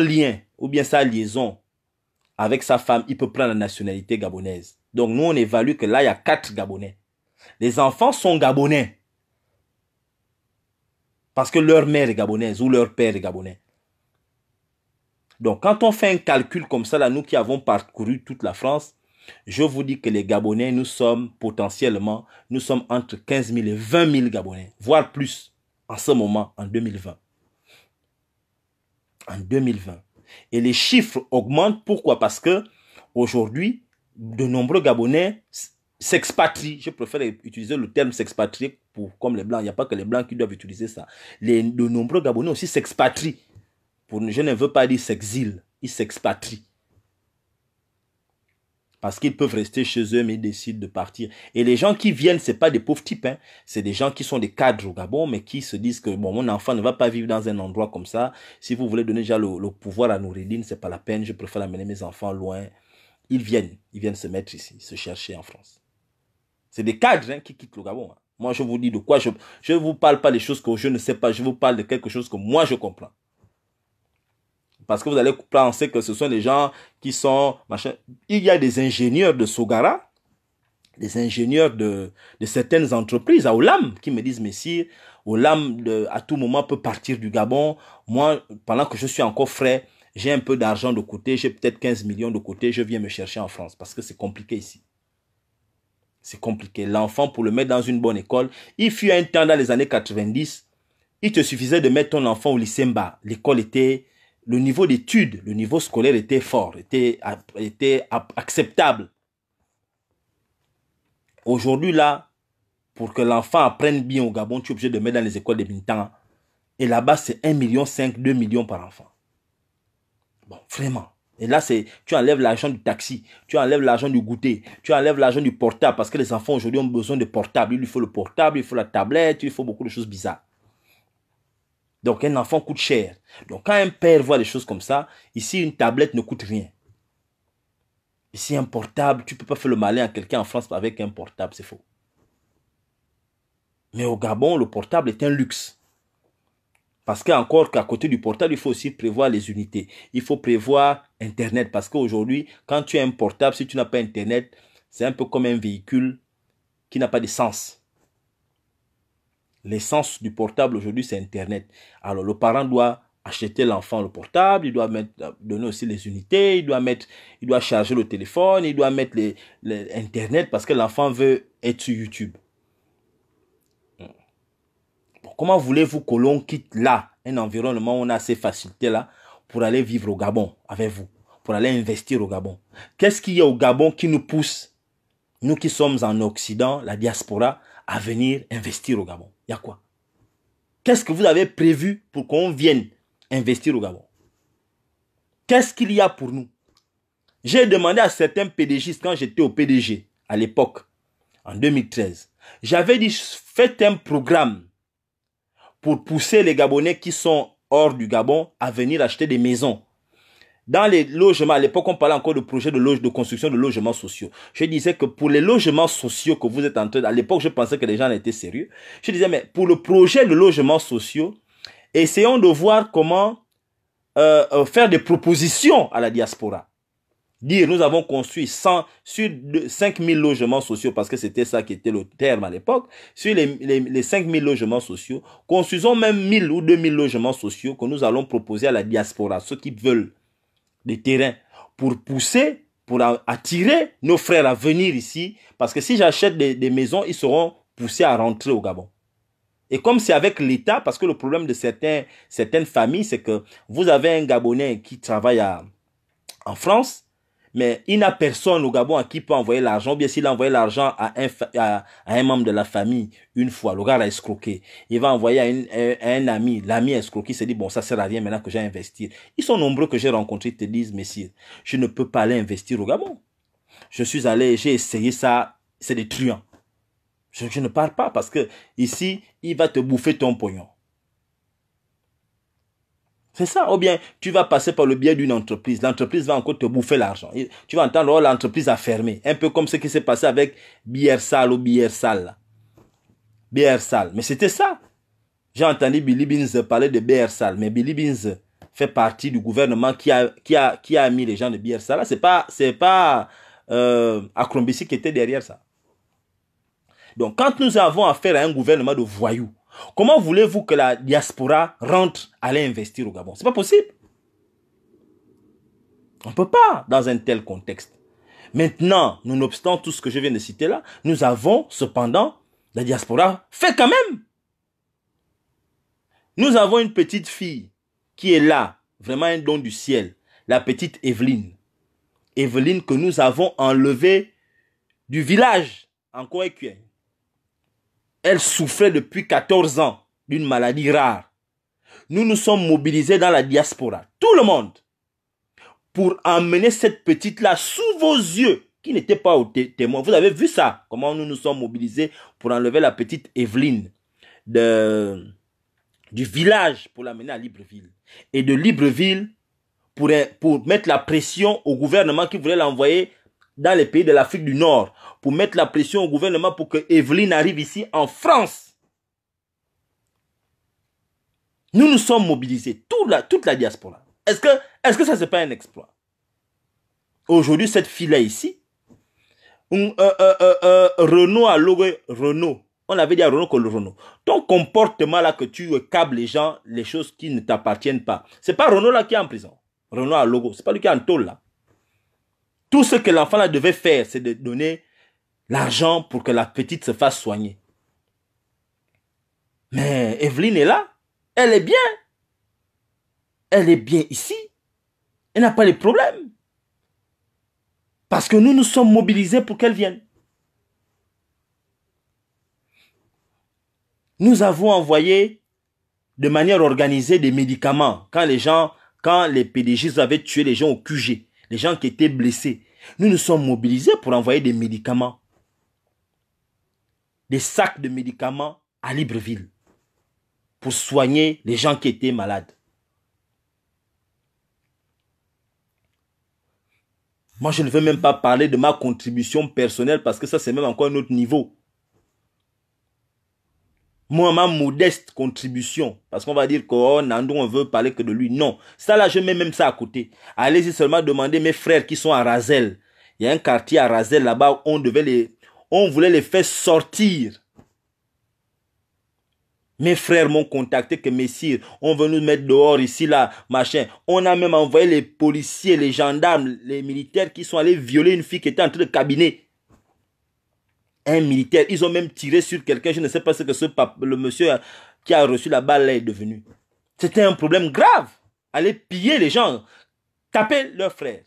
lien ou bien sa liaison avec sa femme, il peut prendre la nationalité gabonaise. Donc nous, on évalue que là, il y a quatre Gabonais. Les enfants sont Gabonais. Parce que leur mère est gabonaise ou leur père est gabonais. Donc quand on fait un calcul comme ça, là, nous qui avons parcouru toute la France, je vous dis que les Gabonais, nous sommes potentiellement, nous sommes entre 15 000 et 20 000 Gabonais, voire plus en ce moment, en 2020. En 2020. Et les chiffres augmentent. Pourquoi Parce que aujourd'hui, de nombreux Gabonais s'expatrient. Je préfère utiliser le terme s'expatrier pour comme les blancs. Il n'y a pas que les blancs qui doivent utiliser ça. Les, de nombreux Gabonais aussi s'expatrient. je ne veux pas dire s'exilent, ils s'expatrient. Parce qu'ils peuvent rester chez eux, mais ils décident de partir. Et les gens qui viennent, c'est pas des pauvres types, Ce hein. C'est des gens qui sont des cadres au Gabon, mais qui se disent que, bon, mon enfant ne va pas vivre dans un endroit comme ça. Si vous voulez donner déjà le, pouvoir à ce c'est pas la peine. Je préfère amener mes enfants loin. Ils viennent. Ils viennent se mettre ici, se chercher en France. C'est des cadres, hein, qui quittent le Gabon. Hein. Moi, je vous dis de quoi je, je vous parle pas des choses que je ne sais pas. Je vous parle de quelque chose que moi, je comprends parce que vous allez penser que ce sont des gens qui sont machin. Il y a des ingénieurs de Sogara, des ingénieurs de, certaines entreprises à Olam qui me disent, messieurs, Olam à tout moment peut partir du Gabon. Moi, pendant que je suis encore frais, j'ai un peu d'argent de côté, j'ai peut-être 15 millions de côté, je viens me chercher en France parce que c'est compliqué ici. C'est compliqué. L'enfant, pour le mettre dans une bonne école, il fut un temps dans les années 90, il te suffisait de mettre ton enfant au lycée Mba. L'école était le niveau d'études, le niveau scolaire était fort, était, acceptable. Aujourd'hui, là, pour que l'enfant apprenne bien au Gabon, tu es obligé de mettre dans les écoles des militants. Et là-bas, c'est 1,5 million, 2 millions par enfant. Bon, vraiment. Et là, c'est tu enlèves l'argent du taxi, tu enlèves l'argent du goûter, tu enlèves l'argent du portable, parce que les enfants aujourd'hui ont besoin de portable. Il lui faut le portable, il faut la tablette, il faut beaucoup de choses bizarres. Donc un enfant coûte cher. Donc quand un père voit des choses comme ça, ici une tablette ne coûte rien. Ici un portable, tu peux pas faire le malin à quelqu'un en France avec un portable, c'est faux. Mais au Gabon, le portable est un luxe. Parce qu'encore qu'à côté du portable, il faut aussi prévoir les unités. Il faut prévoir Internet. Parce qu'aujourd'hui, quand tu as un portable, si tu n'as pas Internet, c'est un peu comme un véhicule qui n'a pas de sens l'essence du portable aujourd'hui, c'est Internet. Alors, le parent doit acheter l'enfant le portable, il doit mettre, euh, donner aussi les unités, il doit mettre, il doit charger le téléphone, il doit mettre les, Internet parce que l'enfant veut être sur YouTube. Hmm. comment voulez-vous que l'on quitte là un environnement où on a ces facilités-là pour aller vivre au Gabon avec vous, pour aller investir au Gabon Qu'est-ce qu'il y a au Gabon qui nous pousse, nous qui sommes en Occident, la diaspora, à venir investir au Gabon y a quoi Qu'est-ce que vous avez prévu pour qu'on vienne investir au Gabon Qu'est-ce qu'il y a pour nous J'ai demandé à certains PDG quand j'étais au PDG à l'époque, en 2013. J'avais dit, faites un programme pour pousser les Gabonais qui sont hors du Gabon à venir acheter des maisons dans les logements, à l'époque, on parlait encore de projet de, de construction de logements sociaux. Je disais que pour les logements sociaux que vous êtes en train, à l'époque, je pensais que les gens étaient sérieux. Je disais, mais pour le projet de logements sociaux, essayons de voir comment euh, euh, faire des propositions à la diaspora. Dire, nous avons construit 100, sur 5000 logements sociaux, parce que c'était ça qui était le terme à l'époque, sur les, les, les 5000 logements sociaux, construisons même 1000 ou 2000 logements sociaux que nous allons proposer à la diaspora, ceux qui veulent des terrains pour pousser, pour attirer nos frères à venir ici. Parce que si j'achète des, maisons, ils seront poussés à rentrer au Gabon. Et comme c'est avec l'État, parce que le problème de certaines familles, c'est que vous avez un Gabonais qui travaille en France, mais il n'a personne au Gabon à qui peut envoyer l'argent, bien s'il a envoyé l'argent à un, à, un membre de la famille une fois, le gars a escroqué. Il va envoyer à, un ami, l'ami escroqué s'est dit, bon, ça sert à rien maintenant que j'ai investi. Ils sont nombreux que j'ai rencontrés, ils te disent, messieurs, je ne peux pas aller investir au Gabon. Je suis allé, j'ai essayé ça, c'est des truands. Je, ne parle pas parce que ici, il va te bouffer ton pognon. C'est ça. Ou bien tu vas passer par le biais d'une entreprise. L'entreprise va encore te bouffer l'argent. Tu vas entendre, oh, l'entreprise a fermé. Un peu comme ce qui s'est passé avec Biersal ou Biersal. Biersal. Mais c'était ça. J'ai entendu Billy Beans parler de Biersal. Mais Billy Beans fait partie du gouvernement qui a, qui a, mis les gens de Biersal. Ce c'est pas, c'est pas, euh, qui était derrière ça. Donc, quand nous avons affaire à un gouvernement de voyous, Comment voulez-vous que la diaspora rentre aller investir au Gabon C'est pas possible. On ne peut pas dans un tel contexte. Maintenant, nonobstant tout ce que je viens de citer là, nous avons cependant la diaspora fait quand même. Nous avons une petite fille qui est là, vraiment un don du ciel, la petite Evelyne. Evelyne que nous avons enlevée du village en Kouékoué. Elle souffrait depuis 14 ans d'une maladie rare. Nous nous sommes mobilisés dans la diaspora, tout le monde, pour emmener cette petite-là sous vos yeux, qui n'était pas au témoin. Vous avez vu ça, comment nous nous sommes mobilisés pour enlever la petite Evelyne du village pour l'amener à Libreville. Et de Libreville, pour mettre la pression au gouvernement qui voulait l'envoyer dans les pays de l'Afrique du Nord pour mettre la pression au gouvernement pour que Evelyne arrive ici en France. Nous nous sommes mobilisés, toute la, toute la diaspora. Est-ce que, est -ce que ça, c'est pas un exploit Aujourd'hui, cette fille-là ici, euh, Renault a logo Renault. On avait dit à Renault que le Renault. Ton comportement là que tu câbles les gens, les choses qui ne t'appartiennent pas. C'est pas Renault là qui est en prison. Renault à logo. C'est pas lui qui est en taule là. Tout ce que l'enfant là devait faire, c'est de donner l'argent pour que la petite se fasse soigner. Mais Evelyne est là. Elle est bien. Elle est bien ici. Elle n'a pas les problèmes. Parce que nous nous sommes mobilisés pour qu'elle vienne. Nous avons envoyé de manière organisée des médicaments quand les gens, quand les avaient tué les gens au QG les gens qui étaient blessés. Nous nous sommes mobilisés pour envoyer des médicaments, des sacs de médicaments à Libreville, pour soigner les gens qui étaient malades. Moi, je ne veux même pas parler de ma contribution personnelle parce que ça, c'est même encore un autre niveau moi, ma modeste contribution, parce qu'on va dire que oh, on veut parler que de lui. Non. Ça, là, je mets même ça à côté. Allez-y seulement demander mes frères qui sont à Razel. Il y a un quartier à Razel là-bas où on devait les, on voulait les faire sortir. Mes frères m'ont contacté que messire, on veut nous mettre dehors ici, là, machin. On a même envoyé les policiers, les gendarmes, les militaires qui sont allés violer une fille qui était en train de cabiner un militaire. Ils ont même tiré sur quelqu'un. Je ne sais pas ce que ce le monsieur qui a reçu la balle est devenu. C'était un problème grave. Aller piller les gens, taper leurs frères.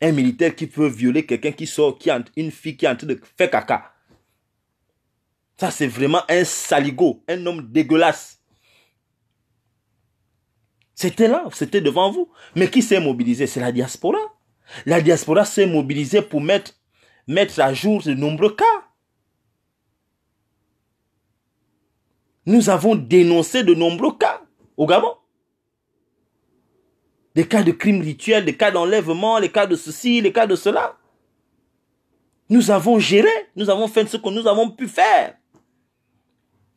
Un militaire qui peut violer quelqu'un qui sort, qui entre, une fille qui est en train de faire caca. Ça, c'est vraiment un saligo, un homme dégueulasse. C'était là, c'était devant vous. Mais qui s'est mobilisé C'est la diaspora. La diaspora s'est mobilisée pour mettre mettre à jour de nombreux cas. Nous avons dénoncé de nombreux cas au Gabon. Des cas de crimes rituels, des cas d'enlèvement, les cas de ceci, les cas de cela. Nous avons géré, nous avons fait ce que nous avons pu faire.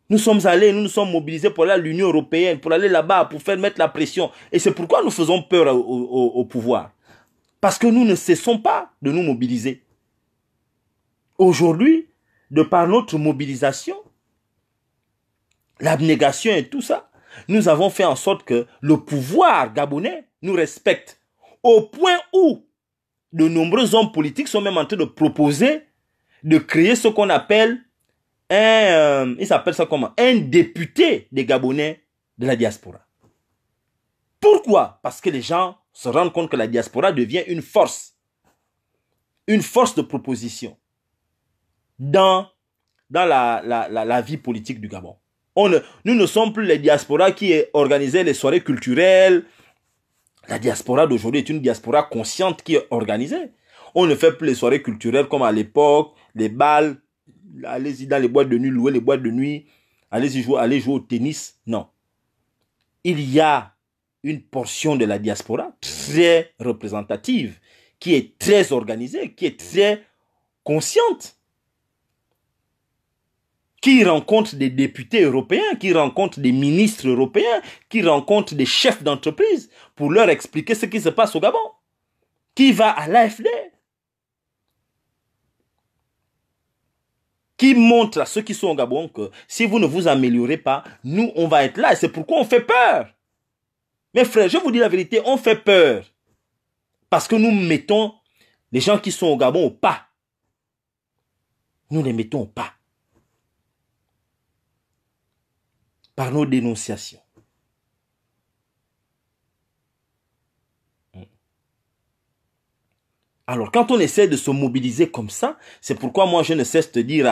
Nous sommes allés, nous nous sommes mobilisés pour aller à l'Union européenne, pour aller là-bas, pour faire mettre la pression. Et c'est pourquoi nous faisons peur au pouvoir. Parce que nous ne cessons pas de nous mobiliser. Aujourd'hui, de par notre mobilisation, l'abnégation et tout ça, nous avons fait en sorte que le pouvoir gabonais nous respecte au point où de nombreux hommes politiques sont même en train de proposer de créer ce qu'on appelle un, euh, s'appelle ça comment Un député des Gabonais de la diaspora. Pourquoi Parce que les gens se rendent compte que la diaspora devient une force, une force de proposition dans, dans la, la, la, vie politique du Gabon. On nous ne sommes plus les diasporas qui organisaient les soirées culturelles. La diaspora d'aujourd'hui est une diaspora consciente qui est organisée. On ne fait plus les soirées culturelles comme à l'époque, les balles. Allez-y dans les boîtes de nuit, louer les boîtes de nuit. Allez-y jouer, allez jouer au tennis. Non. Il y a une portion de la diaspora très représentative, qui est très organisée, qui est très consciente qui rencontre des députés européens, qui rencontre des ministres européens, qui rencontre des chefs d'entreprise pour leur expliquer ce qui se passe au Gabon. Qui va à l'AFD Qui montre à ceux qui sont au Gabon que si vous ne vous améliorez pas, nous, on va être là. Et c'est pourquoi on fait peur. Mes frères, je vous dis la vérité, on fait peur. Parce que nous mettons les gens qui sont au Gabon au pas. Nous les mettons au pas. par nos dénonciations. Hmm. Alors, quand on essaie de se mobiliser comme ça, c'est pourquoi moi je ne cesse de dire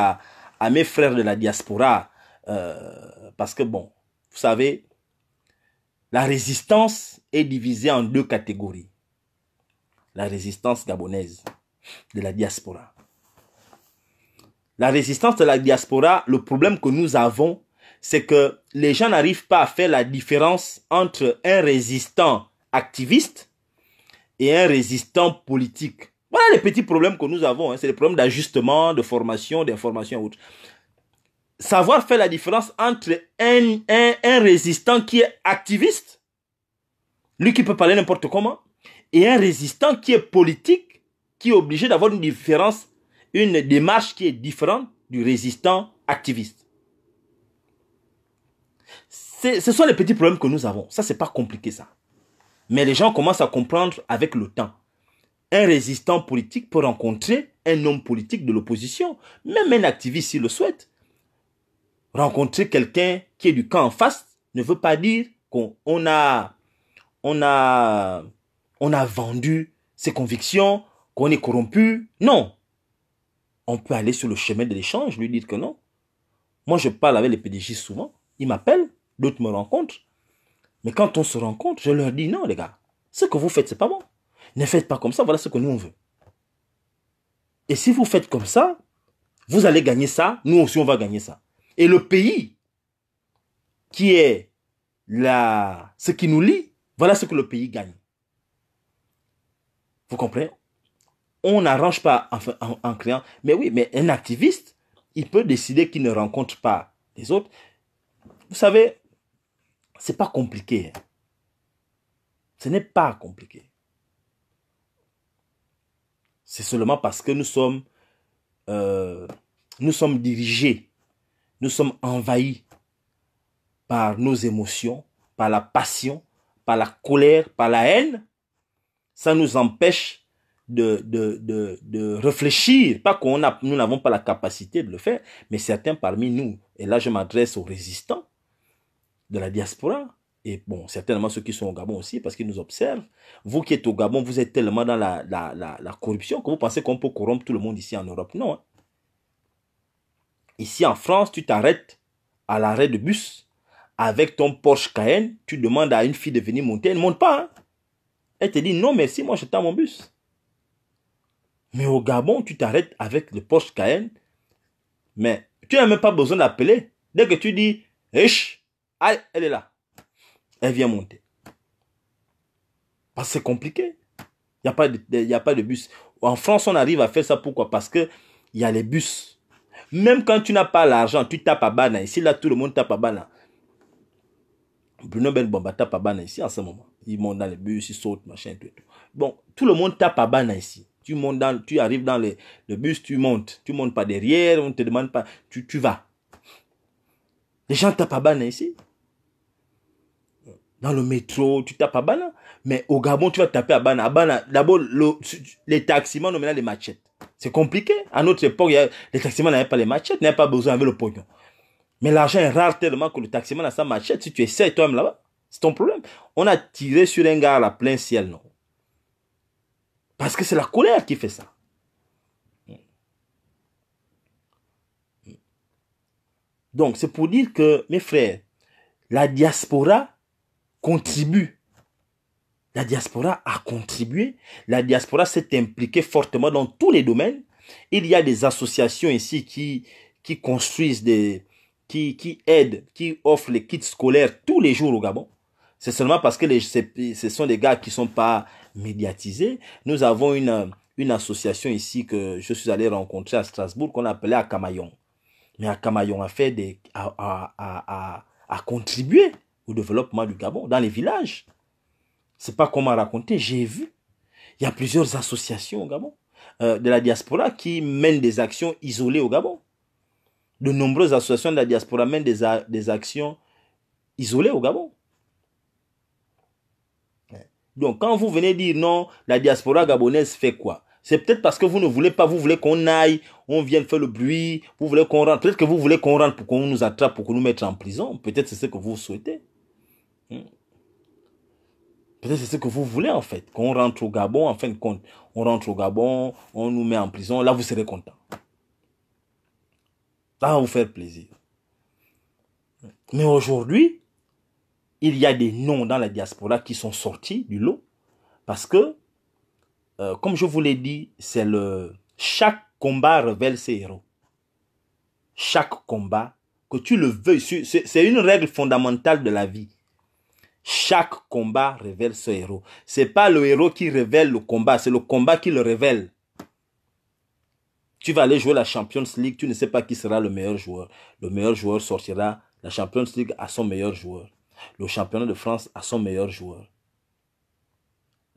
à, mes frères de la diaspora, euh, parce que bon, vous savez, la résistance est divisée en deux catégories. La résistance gabonaise de la diaspora. La résistance de la diaspora, le problème que nous avons, c'est que les gens n'arrivent pas à faire la différence entre un résistant activiste et un résistant politique. Voilà les petits problèmes que nous avons. Hein. C'est les problèmes d'ajustement, de formation, d'information et autres. Savoir faire la différence entre un, un résistant qui est activiste, lui qui peut parler n'importe comment, et un résistant qui est politique, qui est obligé d'avoir une différence, une démarche qui est différente du résistant activiste ce sont les petits problèmes que nous avons. Ça, c'est pas compliqué, ça. Mais les gens commencent à comprendre avec le temps. Un résistant politique peut rencontrer un homme politique de l'opposition, même un activiste s'il le souhaite. Rencontrer quelqu'un qui est du camp en face ne veut pas dire qu'on a, on a, on a vendu ses convictions, qu'on est corrompu. Non. On peut aller sur le chemin de l'échange, lui dire que non. Moi, je parle avec les PDG souvent. Ils m'appellent d'autres me rencontrent. Mais quand on se rencontre, je leur dis non, les gars, ce que vous faites, n'est pas bon. Ne faites pas comme ça, voilà ce que nous on veut. Et si vous faites comme ça, vous allez gagner ça, nous aussi on va gagner ça. Et le pays qui est la, ce qui nous lie, voilà ce que le pays gagne. Vous comprenez On n'arrange pas en, en, créant. Mais oui, mais un activiste, il peut décider qu'il ne rencontre pas les autres. Vous savez, c'est pas compliqué. Hein. Ce n'est pas compliqué. C'est seulement parce que nous sommes, euh, nous sommes dirigés, nous sommes envahis par nos émotions, par la passion, par la colère, par la haine. Ça nous empêche de, de, de réfléchir. Pas qu'on a, nous n'avons pas la capacité de le faire, mais certains parmi nous, et là je m'adresse aux résistants, de la diaspora, et bon, certainement ceux qui sont au Gabon aussi, parce qu'ils nous observent, vous qui êtes au Gabon, vous êtes tellement dans la, la, corruption que vous pensez qu'on peut corrompre tout le monde ici en Europe. Non. Hein. Ici en France, tu t'arrêtes à l'arrêt de bus avec ton Porsche Cayenne, tu demandes à une fille de venir monter, elle ne monte pas. Hein. Elle te dit non merci, moi j'attends mon bus. Mais au Gabon, tu t'arrêtes avec le Porsche Cayenne, mais tu n'as même pas besoin d'appeler. Dès que tu dis, elle est là. Elle vient monter. Parce que c'est compliqué. Il n'y a, pas de, y a pas de bus. En France, on arrive à faire ça. Pourquoi Parce qu'il y a les bus. Même quand tu n'as pas l'argent, tu tapes à Bana. Ici, là, tout le monde tape à Bana. Bruno Ben tape à Bana ici en ce moment. Il monte dans les bus, il saute, machin, tout, tout. Bon, tout le monde tape à Bana ici. Tu, montes dans, tu arrives dans le, bus, tu montes. Tu montes pas derrière, on ne te demande pas. Tu, vas. Les gens tapent à Bana ici dans le métro, tu tapes à bana Mais au Gabon, tu vas taper À bana d'abord, les taximans ont les machettes. C'est compliqué. À notre époque, les taximans n'avaient pas les machettes, n'avaient pas besoin d'avoir le pognon. Mais l'argent est rare tellement que le taximan a sa machette. Si tu essaies toi-même là-bas, c'est ton problème. On a tiré sur un gars à plein ciel, non. Parce que c'est la colère qui fait ça. Donc, c'est pour dire que, mes frères, la diaspora, contribue. La diaspora a contribué. La diaspora s'est impliquée fortement dans tous les domaines. Il y a des associations ici qui, qui construisent des, qui, qui aident, qui offrent les kits scolaires tous les jours au Gabon. C'est seulement parce que les, ce sont des gars qui sont pas médiatisés. Nous avons une, une association ici que je suis allé rencontrer à Strasbourg qu'on appelait Akamayon. Mais Akamayon a fait des, a, a, a contribué au développement du Gabon, dans les villages. C'est pas comment raconter, j'ai vu. Il y a plusieurs associations au Gabon, euh, de la diaspora, qui mènent des actions isolées au Gabon. De nombreuses associations de la diaspora mènent des, actions isolées au Gabon. Donc, quand vous venez dire non, la diaspora gabonaise fait quoi C'est peut-être parce que vous ne voulez pas, vous voulez qu'on aille, on vienne faire le bruit, vous voulez qu'on rentre. Peut-être que vous voulez qu'on rentre pour qu'on nous attrape, pour qu'on nous mette en prison. Peut-être c'est ce que vous souhaitez. Hmm. Peut-être c'est ce que vous voulez en fait. Qu'on rentre au Gabon, en fin de compte, on rentre au Gabon, on nous met en prison, là vous serez content. Ça va vous faire plaisir. Mais aujourd'hui, il y a des noms dans la diaspora qui sont sortis du lot parce que, euh, comme je vous l'ai dit, c'est le chaque combat révèle ses héros. Chaque combat, que tu le veuilles, c'est une règle fondamentale de la vie. Chaque combat révèle ce héros. C'est pas le héros qui révèle le combat, c'est le combat qui le révèle. Tu vas aller jouer la Champions League, tu ne sais pas qui sera le meilleur joueur. Le meilleur joueur sortira la Champions League à son meilleur joueur. Le championnat de France à son meilleur joueur.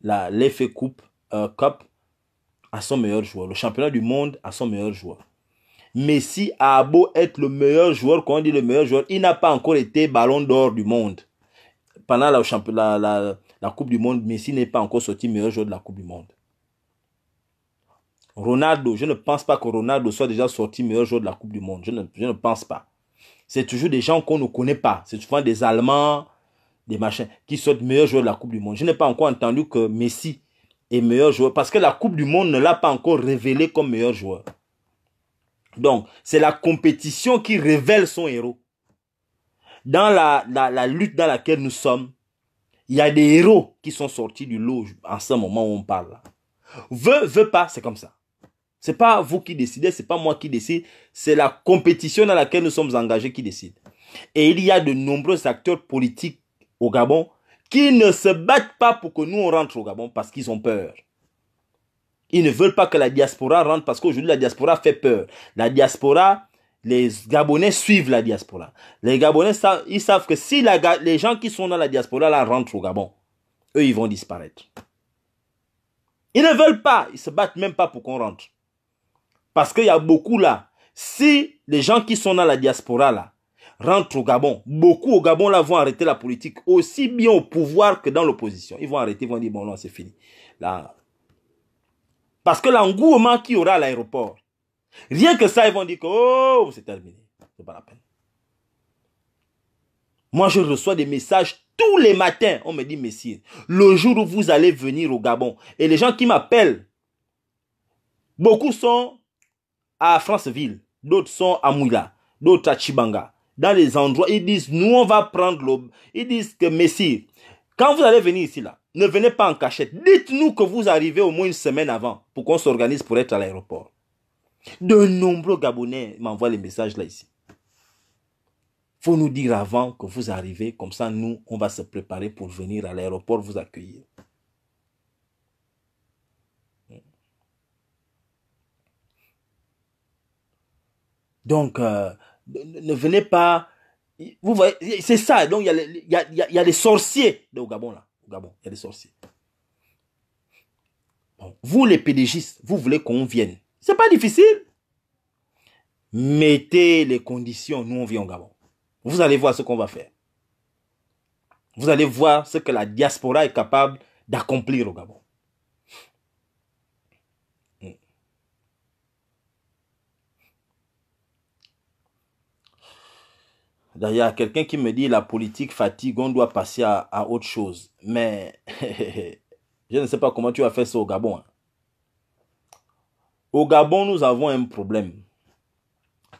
La l'effet Coupe euh, Cup à son meilleur joueur. Le championnat du monde à son meilleur joueur. Mais si beau est le meilleur joueur, quand on dit le meilleur joueur, il n'a pas encore été ballon d'or du monde pendant la, Coupe du Monde, Messi n'est pas encore sorti meilleur joueur de la Coupe du Monde. Ronaldo, je ne pense pas que Ronaldo soit déjà sorti meilleur joueur de la Coupe du Monde. Je ne, je ne pense pas. C'est toujours des gens qu'on ne connaît pas. C'est souvent des Allemands, des machins, qui sortent meilleurs joueurs de la Coupe du Monde. Je n'ai pas encore entendu que Messi est meilleur joueur parce que la Coupe du Monde ne l'a pas encore révélé comme meilleur joueur. Donc, c'est la compétition qui révèle son héros dans la, lutte dans laquelle nous sommes, il y a des héros qui sont sortis du lot en ce moment où on parle. Veux, veux pas, c'est comme ça. C'est pas vous qui décidez, c'est pas moi qui décide, c'est la compétition dans laquelle nous sommes engagés qui décide. Et il y a de nombreux acteurs politiques au Gabon qui ne se battent pas pour que nous on rentre au Gabon parce qu'ils ont peur. Ils ne veulent pas que la diaspora rentre parce qu'aujourd'hui la diaspora fait peur. La diaspora les Gabonais suivent la diaspora. Les Gabonais, savent, ils savent que si les gens qui sont dans la diaspora là rentrent au Gabon, eux, ils vont disparaître. Ils ne veulent pas, ils se battent même pas pour qu'on rentre. Parce qu'il y a beaucoup là. Si les gens qui sont dans la diaspora là rentrent au Gabon, beaucoup au Gabon vont arrêter la politique aussi bien au pouvoir que dans l'opposition. Ils vont arrêter, ils vont dire bon non, c'est fini. Là. Parce que l'engouement qu'il y aura à l'aéroport, Rien que ça, ils vont dire que oh, c'est terminé. C'est pas la peine. Moi, je reçois des messages tous les matins. On me dit, messieurs, le jour où vous allez venir au Gabon, et les gens qui m'appellent, beaucoup sont à Franceville, d'autres sont à Mouila, d'autres à Chibanga. Dans les endroits, ils disent, nous, on va prendre l'eau Ils disent que, messieurs, quand vous allez venir ici, là, ne venez pas en cachette. Dites-nous que vous arrivez au moins une semaine avant pour qu'on s'organise pour être à l'aéroport. De nombreux Gabonais m'envoient les messages là ici. Faut nous dire avant que vous arrivez, comme ça nous, on va se préparer pour venir à l'aéroport vous accueillir. Donc, euh, ne venez pas. Vous voyez, c'est ça. Donc, il y, a, des sorciers au Gabon, là. Au Gabon, il y a des sorciers. vous, les pédégistes, vous voulez qu'on vienne. C'est pas difficile. Mettez les conditions. Nous, on vit au Gabon. Vous allez voir ce qu'on va faire. Vous allez voir ce que la diaspora est capable d'accomplir au Gabon. Hmm. D'ailleurs, quelqu'un qui me dit la politique fatigue, on doit passer à, autre chose. Mais je ne sais pas comment tu as fait ça au Gabon. Hein. Au Gabon, nous avons un problème.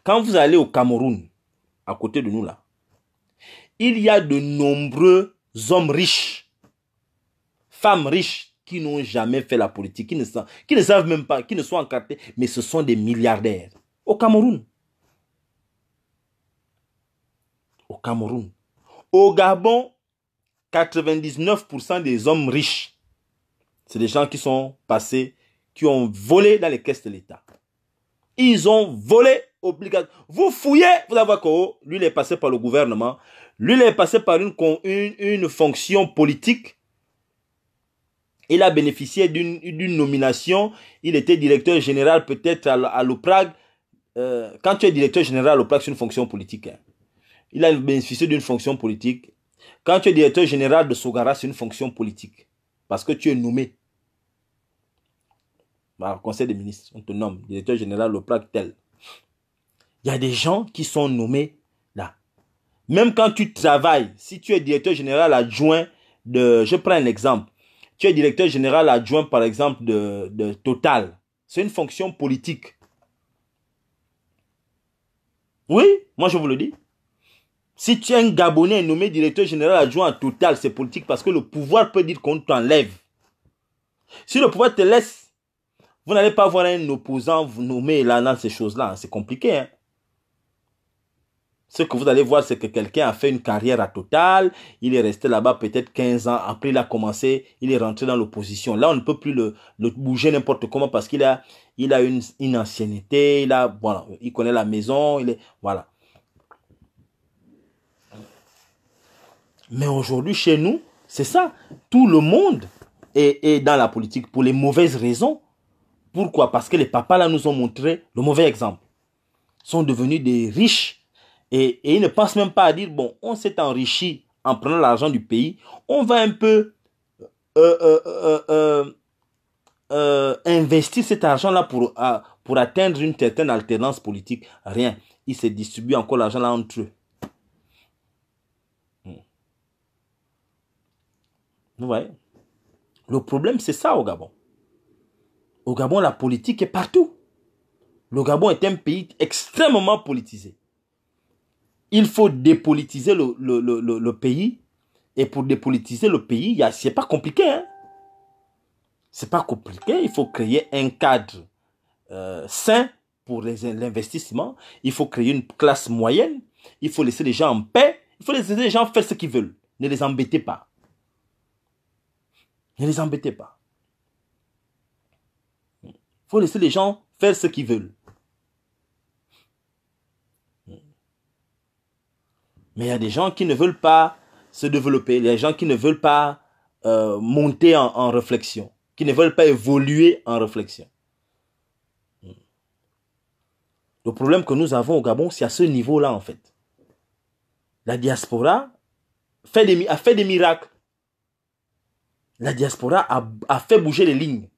Quand vous allez au Cameroun, à côté de nous là, il y a de nombreux hommes riches, femmes riches, qui n'ont jamais fait la politique, qui ne, savent, même pas, qui ne sont encartés, mais ce sont des milliardaires. Au Cameroun. Au Cameroun. Au Gabon, 99% des hommes riches, c'est des gens qui sont passés qui ont volé dans les caisses de l'État. Ils ont volé obligatoirement. Vous fouillez, vous avez quoi? Oh, lui, il est passé par le gouvernement. Lui, il est passé par une, une, fonction politique. Il a bénéficié d'une nomination. Il était directeur général peut-être à, à l'OPRAG. Euh, quand tu es directeur général à l'OPRAG, c'est une fonction politique. Hein. Il a bénéficié d'une fonction politique. Quand tu es directeur général de Sogara, c'est une fonction politique. Parce que tu es nommé par bah, conseil des ministres, on te nomme, directeur général, le plaque tel. Il y a des gens qui sont nommés là. Même quand tu travailles, si tu es directeur général adjoint de, je prends un exemple, tu es directeur général adjoint par exemple de, de Total, c'est une fonction politique. Oui, moi je vous le dis. Si tu es un Gabonais nommé directeur général adjoint à Total, c'est politique parce que le pouvoir peut dire qu'on t'enlève. Si le pouvoir te laisse vous n'allez pas voir un opposant vous nommer là dans ces choses-là. C'est compliqué. Hein. Ce que vous allez voir, c'est que quelqu'un a fait une carrière à Total. Il est resté là-bas peut-être 15 ans. Après, il a commencé, il est rentré dans l'opposition. Là, on ne peut plus le, bouger n'importe comment parce qu'il a, une, ancienneté. Il a, voilà, il connaît la maison. Il est, voilà. Mais aujourd'hui, chez nous, c'est ça. Tout le monde est dans la politique pour les mauvaises raisons. Pourquoi Parce que les papas là nous ont montré le mauvais exemple. Ils sont devenus des riches et, ils ne pensent même pas à dire, bon, on s'est enrichi en prenant l'argent du pays, on va un peu euh, euh, euh, investir cet argent-là pour, pour atteindre une certaine alternance politique. Rien. Ils se distribuent encore l'argent là entre eux. Hmm. Vous voyez Le problème, c'est ça au Gabon. Au Gabon, la politique est partout. Le Gabon est un pays extrêmement politisé. Il faut dépolitiser le, pays. Et pour dépolitiser le pays, ce n'est pas compliqué. Hein. Ce n'est pas compliqué. Il faut créer un cadre euh, sain pour l'investissement. Il faut créer une classe moyenne. Il faut laisser les gens en paix. Il faut laisser les gens faire ce qu'ils veulent. Ne les embêtez pas. Ne les embêtez pas faut laisser les gens faire ce qu'ils veulent. Mais il y a des gens qui ne veulent pas se développer, il y a des gens qui ne veulent pas euh, monter en, réflexion, qui ne veulent pas évoluer en réflexion. Le problème que nous avons au Gabon, c'est à ce niveau-là, en fait. La diaspora a fait des miracles. La diaspora a fait bouger les lignes.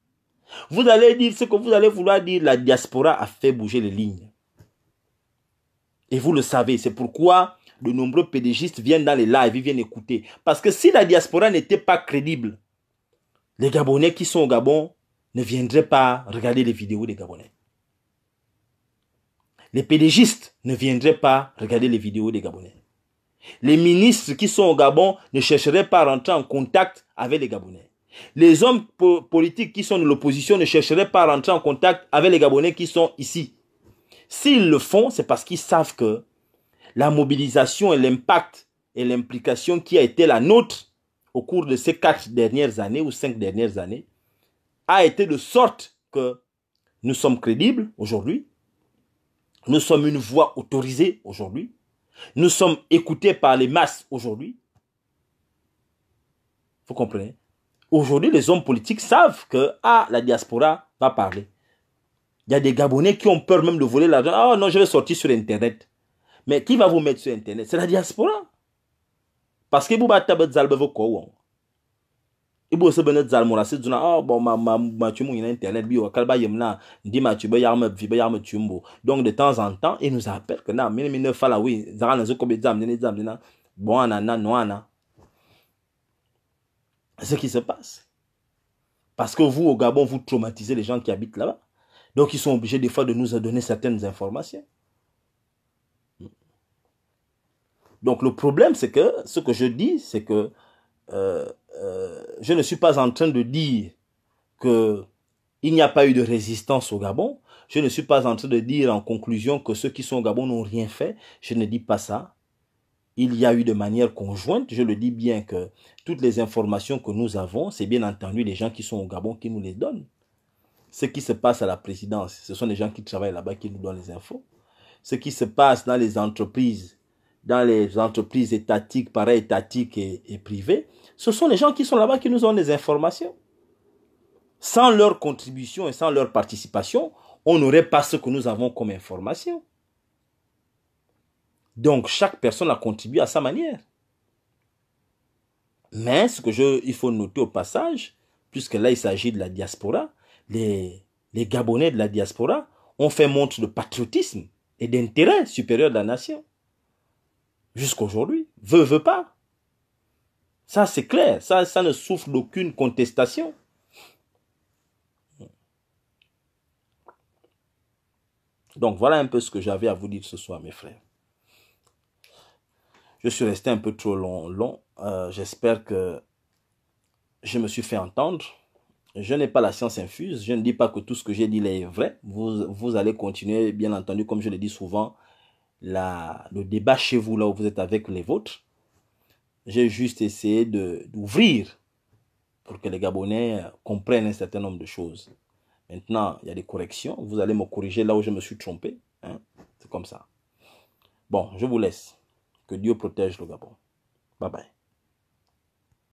Vous allez dire ce que vous allez vouloir dire. La diaspora a fait bouger les lignes. Et vous le savez, c'est pourquoi de nombreux pédégistes viennent dans les lives, ils viennent écouter. Parce que si la diaspora n'était pas crédible, les Gabonais qui sont au Gabon ne viendraient pas regarder les vidéos des Gabonais. Les pédégistes ne viendraient pas regarder les vidéos des Gabonais. Les ministres qui sont au Gabon ne chercheraient pas à rentrer en contact avec les Gabonais. Les hommes politiques qui sont de l'opposition ne chercheraient pas à rentrer en contact avec les Gabonais qui sont ici. S'ils le font, c'est parce qu'ils savent que la mobilisation et l'impact et l'implication qui a été la nôtre au cours de ces quatre dernières années ou cinq dernières années a été de sorte que nous sommes crédibles aujourd'hui, nous sommes une voix autorisée aujourd'hui, nous sommes écoutés par les masses aujourd'hui. Vous comprenez Aujourd'hui, les hommes politiques savent que ah, la diaspora va parler. Il y a des Gabonais qui ont peur même de voler l'argent. Ah non, je vais sortir sur Internet. Mais qui va vous mettre sur Internet C'est la diaspora. Parce que vous battez ibo vous bene zal mora se duna oh ah, bon ma ma ma tu internet bi kalba yemna dire ma tu be yarme yarme tumbo donc de temps en temps il nous appelle que na mine mine fala oui zara na zo bon ce qui se passe. Parce que vous, au Gabon, vous traumatisez les gens qui habitent là-bas. Donc, ils sont obligés des fois de nous donner certaines informations. Donc, le problème, c'est que ce que je dis, c'est que euh, euh, je ne suis pas en train de dire que il n'y a pas eu de résistance au Gabon. Je ne suis pas en train de dire en conclusion que ceux qui sont au Gabon n'ont rien fait. Je ne dis pas ça il y a eu de manière conjointe, je le dis bien que toutes les informations que nous avons, c'est bien entendu les gens qui sont au Gabon qui nous les donnent. Ce qui se passe à la présidence, ce sont les gens qui travaillent là-bas qui nous donnent les infos. Ce qui se passe dans les entreprises, dans les entreprises étatiques, para-étatiques et, privées, ce sont les gens qui sont là-bas qui nous ont les informations. Sans leur contribution et sans leur participation, on n'aurait pas ce que nous avons comme information. Donc, chaque personne a contribué à sa manière. Mais ce que je, il faut noter au passage, puisque là il s'agit de la diaspora, les, Gabonais de la diaspora ont fait montre de patriotisme et d'intérêt supérieur de la nation. Jusqu'aujourd'hui, veut, veut pas. Ça, c'est clair, ça, ça ne souffre d'aucune contestation. Donc voilà un peu ce que j'avais à vous dire ce soir, mes frères. Je suis resté un peu trop long. Euh, j'espère que je me suis fait entendre. Je n'ai pas la science infuse. Je ne dis pas que tout ce que j'ai dit est vrai. Vous, allez continuer, bien entendu, comme je le dis souvent, le débat chez vous, là où vous êtes avec les vôtres. J'ai juste essayé d'ouvrir pour que les Gabonais comprennent un certain nombre de choses. Maintenant, il y a des corrections. Vous allez me corriger là où je me suis trompé. Hein. C'est comme ça. Bon, je vous laisse. Que Dieu protège le Gabon. Bye bye.